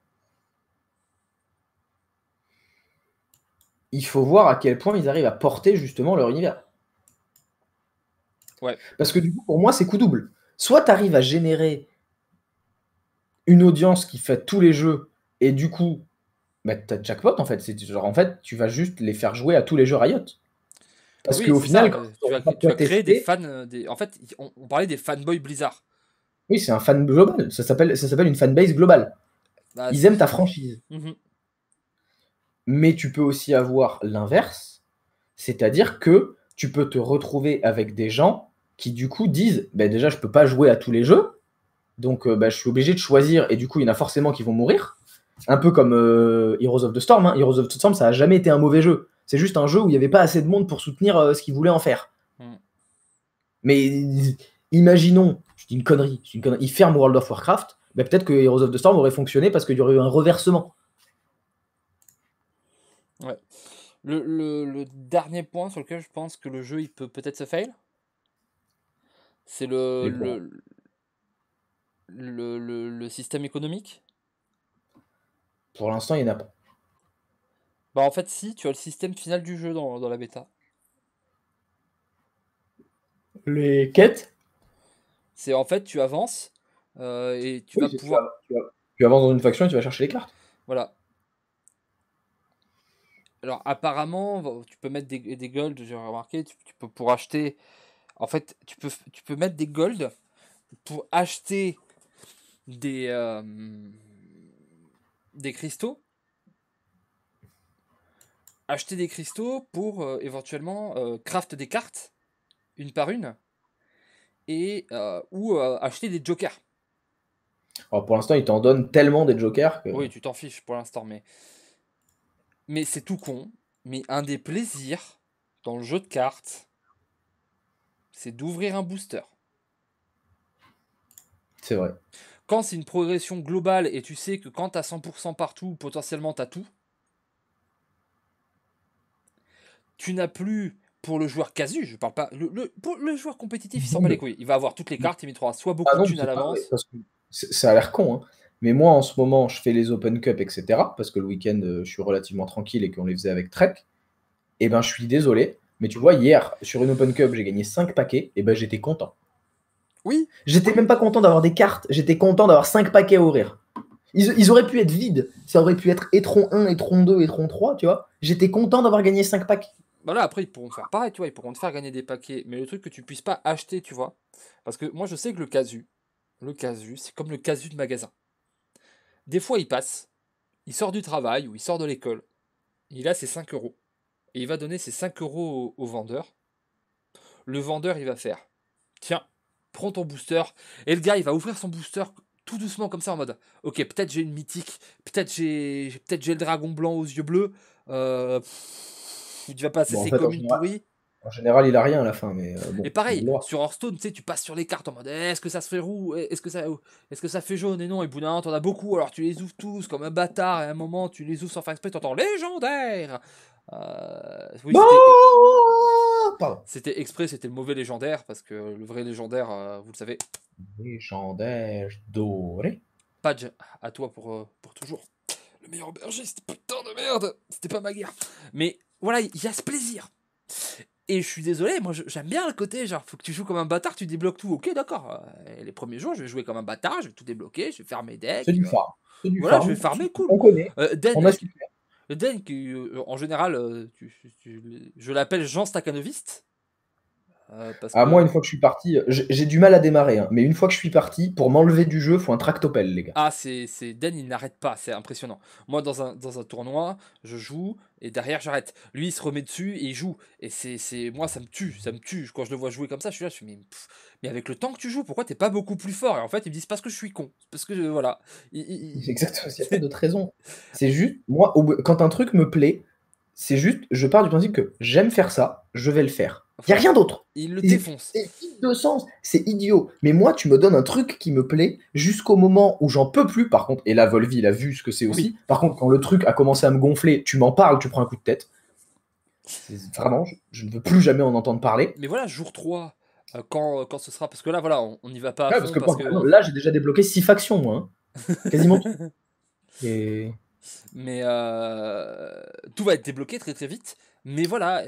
[SPEAKER 2] il faut voir à quel point ils arrivent à porter justement leur univers. Ouais. Parce que du coup, pour moi, c'est coup double. Soit tu arrives à générer une audience qui fait tous les jeux et du coup, bah, t'as jackpot en fait. C'est genre en fait, tu vas juste les faire jouer à tous les jeux Riot. Ah Parce que qu'au final, euh,
[SPEAKER 1] tu, vas, créer des fans. Euh, des... En fait, on, parlait des fanboys Blizzard.
[SPEAKER 2] Oui, c'est un fan global. Ça s'appelle, ça s'appelle une fanbase globale. Bah, Ils aiment ta franchise. Mhm. Mais tu peux aussi avoir l'inverse, c'est-à-dire que tu peux te retrouver avec des gens qui du coup disent, bah, déjà, je ne peux pas jouer à tous les jeux, donc, euh, bah, je suis obligé de choisir. Et du coup, il y en a forcément qui vont mourir. Un peu comme euh, Heroes of the Storm. Hein. Heroes of the Storm, ça a jamais été un mauvais jeu. C'est juste un jeu où il n'y avait pas assez de monde pour soutenir euh, ce qu'ils voulaient en faire. Mm. Mais imaginons, je dis une connerie, ils ferment World of Warcraft. Bah, peut-être que Heroes of the Storm aurait fonctionné parce qu'il y aurait eu un reversement.
[SPEAKER 1] Ouais. Le, dernier point sur lequel je pense que le jeu il peut peut-être se fail, c'est le, le, système économique
[SPEAKER 2] Pour l'instant, il n'y en a pas.
[SPEAKER 1] Bah, en fait, si, tu as le système final du jeu dans, la bêta. Les quêtes C'est en fait, tu avances euh, et tu vas pouvoir.
[SPEAKER 2] tu, avances dans une faction et tu vas chercher les cartes.
[SPEAKER 1] Voilà, alors apparemment, tu peux mettre des, golds, j'ai remarqué, tu, peux pour acheter. En fait, tu peux, tu peux mettre des golds pour acheter des, euh, des cristaux. Acheter des cristaux pour euh, éventuellement euh, craft des cartes, une par une, et, ou acheter des jokers.
[SPEAKER 2] Alors pour l'instant, ils t'en donnent tellement des jokers que... Oui,
[SPEAKER 1] tu t'en fiches pour l'instant, mais... Mais c'est tout con, mais un des plaisirs dans le jeu de cartes, c'est d'ouvrir un booster. C'est vrai. Quand c'est une progression globale et tu sais que quand tu as 100% partout, potentiellement tu as tout, tu n'as plus pour le joueur casu, je parle pas. Le, pour le joueur compétitif, il s'en bat les couilles. Il va avoir toutes les cartes, il mettra soit beaucoup ah de thunes à l'avance.
[SPEAKER 2] Ça a l'air con, hein. mais moi en ce moment, je fais les Open Cup, etc. Parce que le week-end, euh, je suis relativement tranquille et qu'on les faisait avec Trek. Et eh ben, je suis désolé, mais tu vois, hier, sur une Open Cup, j'ai gagné 5 paquets, et ben, j'étais content. Oui. J'étais même pas content d'avoir des cartes, j'étais content d'avoir 5 paquets à ouvrir. Ils, auraient pu être vides, ça aurait pu être étron 1, étron 2, étron 3, tu vois. J'étais content d'avoir gagné 5 paquets
[SPEAKER 1] Voilà, bah après ils pourront faire pareil, tu vois, ils pourront te faire gagner des paquets, mais le truc que tu puisses pas acheter, tu vois. Parce que moi je sais que le casu, le casu, c'est comme le casu de magasin. Des fois il passe, il sort du travail ou il sort de l'école, il a ses 5 euros. Et il va donner ses 5 euros au vendeur. Le vendeur, il va faire Tiens, prends ton booster. Et le gars, il va ouvrir son booster tout doucement comme ça en mode ok peut-être j'ai une mythique peut-être j'ai peut-être j'ai le dragon blanc aux yeux bleus tu euh, vas passer comme en une en général il a rien à la
[SPEAKER 2] fin mais euh, bon, et pareil
[SPEAKER 1] sur Hearthstone tu sais tu passes sur les cartes en mode eh, est-ce que ça se fait roux eh, est-ce que ça oh, est-ce que ça fait jaune et non et boudin t'en as beaucoup alors tu les ouvres tous comme un bâtard et à un moment tu les ouvres sans faire exprès t'entends légendaire euh, c'était exprès, c'était le mauvais légendaire, parce que le vrai légendaire, euh, vous le savez. Légendaire doré. Page, à toi pour, euh, pour toujours. Le meilleur aubergiste, putain de merde C'était pas ma guerre. Mais voilà, il y a ce plaisir. Et je suis désolé, moi j'aime bien le côté genre, faut que tu joues comme un bâtard, tu débloques tout. Ok, d'accord. Euh, les premiers jours, je vais jouer comme un bâtard, je vais tout débloquer, je vais faire mes decks. C'est du farm. voilà, je vais farmer, cool. On connaît. on a ce le Den, euh, en général, euh, je l'appelle Jean Stakhanoviste, euh, ah, moi, une fois
[SPEAKER 2] que je suis parti, j'ai du mal à démarrer, hein. mais une fois que je suis parti, pour m'enlever du jeu, faut un tractopelle, les gars.
[SPEAKER 1] Ah, c'est Dan, il n'arrête pas, c'est impressionnant. Moi, dans un, dans un tournoi, je joue et derrière, j'arrête. Lui, il se remet dessus et il joue. Et c'est moi, ça me tue, ça me tue. Quand je le vois jouer comme ça, je suis là, je suis mais, mais avec le temps que tu joues, pourquoi t'es pas beaucoup plus fort Et en fait, ils me disent parce que je suis con, parce que euh, voilà. Il... Exactement, il y a pas d'autre
[SPEAKER 2] <laughs> C'est juste, moi, quand un truc me plaît, c'est juste, je pars du principe que j'aime faire ça, je vais le faire il n'y a rien d'autre. Il le défonce. C'est de sens, c'est idiot. Mais moi, tu me donnes un truc qui me plaît jusqu'au moment où j'en peux plus. Par contre, et là, Volvi, il a vu ce que c'est aussi. Par contre, quand le truc a commencé à me gonfler, tu m'en parles, tu prends un coup de tête. Vraiment, je, ne veux plus jamais en entendre parler.
[SPEAKER 1] Mais voilà, jour 3, euh, euh, quand, ce sera. Parce que là, voilà, on n'y va pas. parce là, j'ai déjà
[SPEAKER 2] débloqué 6 factions, moi. Hein. <laughs> Quasiment Et...
[SPEAKER 1] Mais euh, tout va être débloqué très très vite. Mais voilà,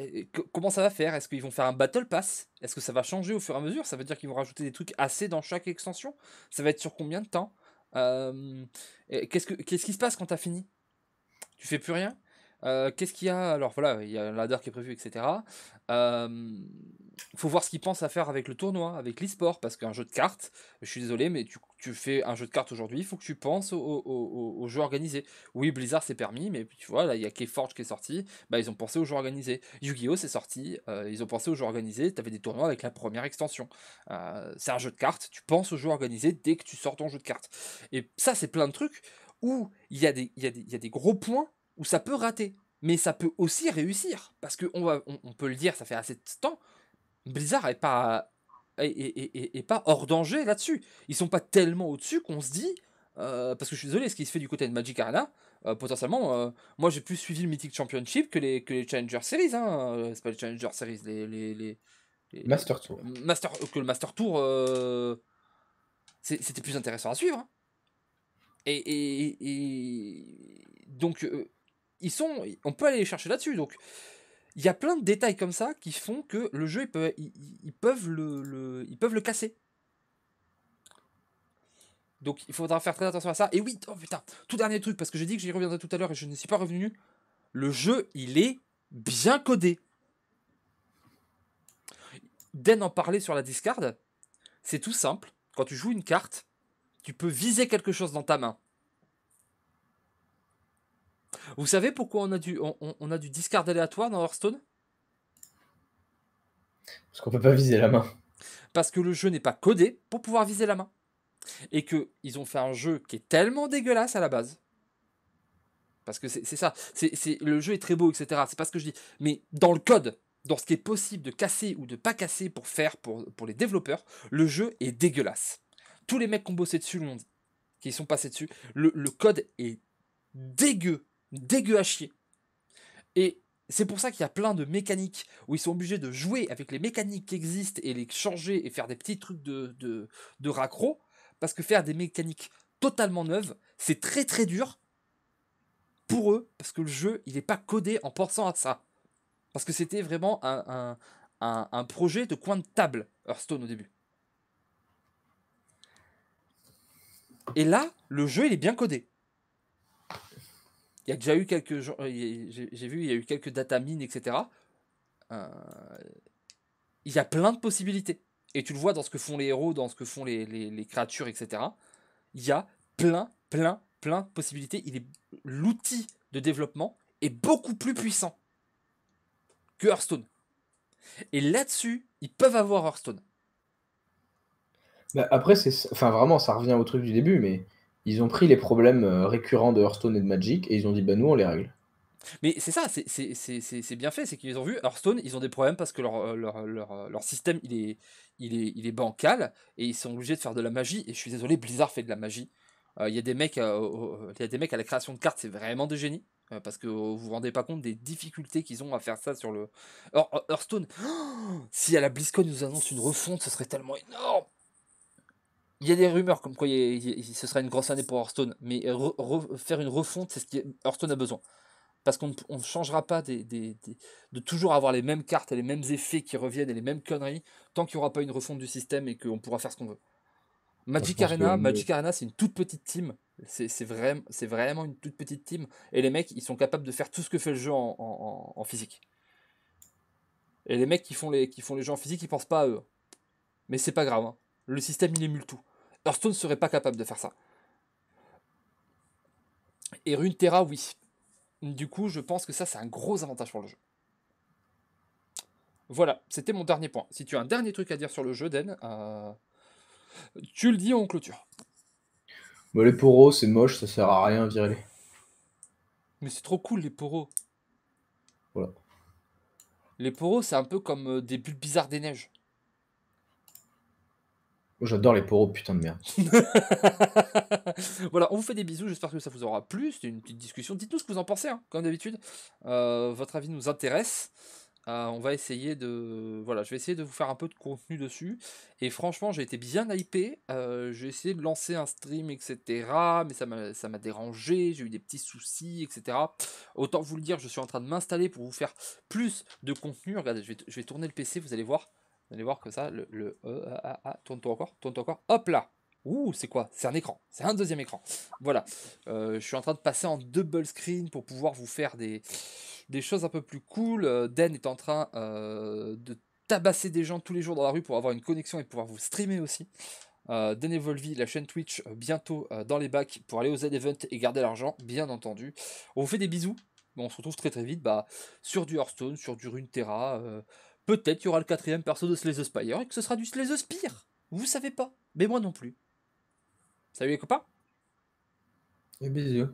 [SPEAKER 1] comment ça va faire Est-ce qu'ils vont faire un Battle Pass Est-ce que ça va changer au fur et à mesure Ça veut dire qu'ils vont rajouter des trucs assez dans chaque extension Ça va être sur combien de temps euh, Qu'est-ce qu'est-ce qui se passe quand t'as fini Tu fais plus rien euh, Qu'est-ce qu'il y a Alors voilà, il y a un ladder qui est prévu, etc. Il euh, faut voir ce qu'ils pensent à faire avec le tournoi, avec l'e-sport, parce qu'un jeu de cartes, je suis désolé, mais tu, tu fais un jeu de cartes aujourd'hui, il faut que tu penses au jeu organisé Oui, Blizzard s'est permis, mais tu vois, là, il y a Keyforge qui est sorti, bah, ils ont pensé aux jeu organisé Yu-Gi-Oh! c'est sorti, euh, ils ont pensé aux jeux organisé tu avais des tournois avec la première extension. Euh, c'est un jeu de cartes, tu penses aux jeu organisé dès que tu sors ton jeu de cartes. Et ça, c'est plein de trucs où il y, a des, gros points où ça peut rater, mais ça peut aussi réussir, parce qu'on on, on peut le dire, ça fait assez de temps, Blizzard n'est pas et, pas hors danger là-dessus. Ils sont pas tellement au-dessus qu'on se dit, euh, parce que je suis désolé, ce qui se fait du côté de Magic Arena, euh, potentiellement, euh, moi j'ai plus suivi le Mythic Championship que les, que les Challenger Series. Hein. C'est pas les Challenger Series, les. les, les, Master Tour. Master, que le Master Tour, c'était plus intéressant à suivre. Hein. Et, et, donc, ils sont, on peut aller les chercher là-dessus. Donc, il y a plein de détails comme ça qui font que le jeu, ils peuvent, peuvent le, ils peuvent le casser. Donc il faudra faire très attention à ça. Et oui, oh putain, tout dernier truc, parce que j'ai dit que j'y reviendrai tout à l'heure et je ne suis pas revenu. Le jeu, il est bien codé. Den en parler sur la discarde, C'est tout simple. Quand tu joues une carte, tu peux viser quelque chose dans ta main. Vous savez pourquoi on a du, on, a du discard aléatoire dans Hearthstone
[SPEAKER 2] Parce qu'on peut pas viser la main.
[SPEAKER 1] Parce que le jeu n'est pas codé pour pouvoir viser la main. Et que ils ont fait un jeu qui est tellement dégueulasse à la base. Parce que c'est ça. C'est le jeu est très beau, etc. C'est pas ce que je dis. Mais dans le code, dans ce qui est possible de casser ou de pas casser pour faire pour, les développeurs, le jeu est dégueulasse. Tous les mecs qui ont bossé dessus l'ont dit, qui sont passés dessus, le, le, code est dégueu dégueu à chier. Et c'est pour ça qu'il y a plein de mécaniques où ils sont obligés de jouer avec les mécaniques qui existent et les changer et faire des petits trucs de, de, raccro. Parce que faire des mécaniques totalement neuves, c'est très très dur pour eux parce que le jeu il n'est pas codé en pensant à ça. Parce que c'était vraiment un, un, projet de coin de table, Hearthstone au début. Et là, le jeu il est bien codé. Il y a déjà eu quelques. Euh, j'ai vu, il y a eu quelques data mines, etc. Euh, il y a plein de possibilités. Et tu le vois dans ce que font les héros, dans ce que font les, créatures, etc. Il y a plein, plein, plein de possibilités. l'outil de développement est beaucoup plus puissant que Hearthstone. Et là-dessus, ils peuvent avoir Hearthstone.
[SPEAKER 2] Bah, après, c'est enfin vraiment, ça revient au truc du début, mais ils ont pris les problèmes euh, récurrents de Hearthstone et de Magic et ils ont dit bah nous on les règle.
[SPEAKER 1] Mais c'est ça, c'est bien fait, c'est qu'ils ont vu Hearthstone, ils ont des problèmes parce que leur, euh, euh, leur, système il est, il, est, il est bancal et ils sont obligés de faire de la magie. Et je suis désolé, Blizzard fait de la magie. Il y, a des mecs, des mecs à la création de cartes, c'est vraiment de génie parce que vous vous rendez pas compte des difficultés qu'ils ont à faire ça sur le Hearthstone. Oh, si à la BlizzCon ils nous annonce une refonte, ce serait tellement énorme! Il y a des rumeurs comme quoi ce sera une grosse année pour Hearthstone, mais faire une refonte, c'est ce que Hearthstone a besoin. Parce qu'on ne changera pas des, de toujours avoir les mêmes cartes et les mêmes effets qui reviennent et les mêmes conneries tant qu'il n'y aura pas une refonte du système et qu'on pourra faire ce qu'on veut. Magic Arena, Magic Arena, c'est une toute petite team. C'est vraiment, vraiment une toute petite team. Et les mecs, ils sont capables de faire tout ce que fait le jeu en, physique. Et les mecs qui font les, qui font les jeux en physique, ils pensent pas à eux. Mais c'est pas grave. Hein. Le système, il émule tout. Hearthstone serait pas capable de faire ça. Et Terra, oui. Du coup, je pense que ça, c'est un gros avantage pour le jeu. Voilà, c'était mon dernier point. Si tu as un dernier truc à dire sur le jeu, Den, euh, tu le dis en clôture.
[SPEAKER 2] Bah, les poros, c'est moche, ça sert à rien, à virer.
[SPEAKER 1] Mais c'est trop cool, les poros. Voilà. Les poros, c'est un peu comme euh, des bulles bizarres des neiges
[SPEAKER 2] j'adore les poros, putain de merde.
[SPEAKER 1] <laughs> voilà, on vous fait des bisous, j'espère que ça vous aura plu. C'était une petite discussion. Dites-nous ce que vous en pensez, hein, comme d'habitude. Euh, votre avis nous intéresse. Euh, on va essayer de. Voilà, je vais essayer de vous faire un peu de contenu dessus. Et franchement, j'ai été bien hypé. Euh, j'ai essayé de lancer un stream, etc. Mais ça m'a dérangé, j'ai eu des petits soucis, etc. Autant vous le dire, je suis en train de m'installer pour vous faire plus de contenu. Regardez, je vais tourner le PC, vous allez voir allez voir que ça, le, le ah, tourne-toi encore, tourne-toi encore, hop là Ouh, c'est quoi C'est un écran, c'est un deuxième écran. Voilà, euh, je suis en train de passer en double screen pour pouvoir vous faire des, des choses un peu plus cool. Euh, Den est en train euh, de tabasser des gens tous les jours dans la rue pour avoir une connexion et pouvoir vous streamer aussi. Euh, Evolvi, la chaîne Twitch, bientôt dans les bacs pour aller aux Z-Event et garder l'argent, bien entendu. On vous fait des bisous, on se retrouve très très vite bah, sur du Hearthstone, sur du Runeterra. Peut-être y aura le quatrième perso de Slay the Spire et que ce sera du Slay the Spire. Vous savez pas, mais moi non plus. Salut les copains.
[SPEAKER 2] Et bisous.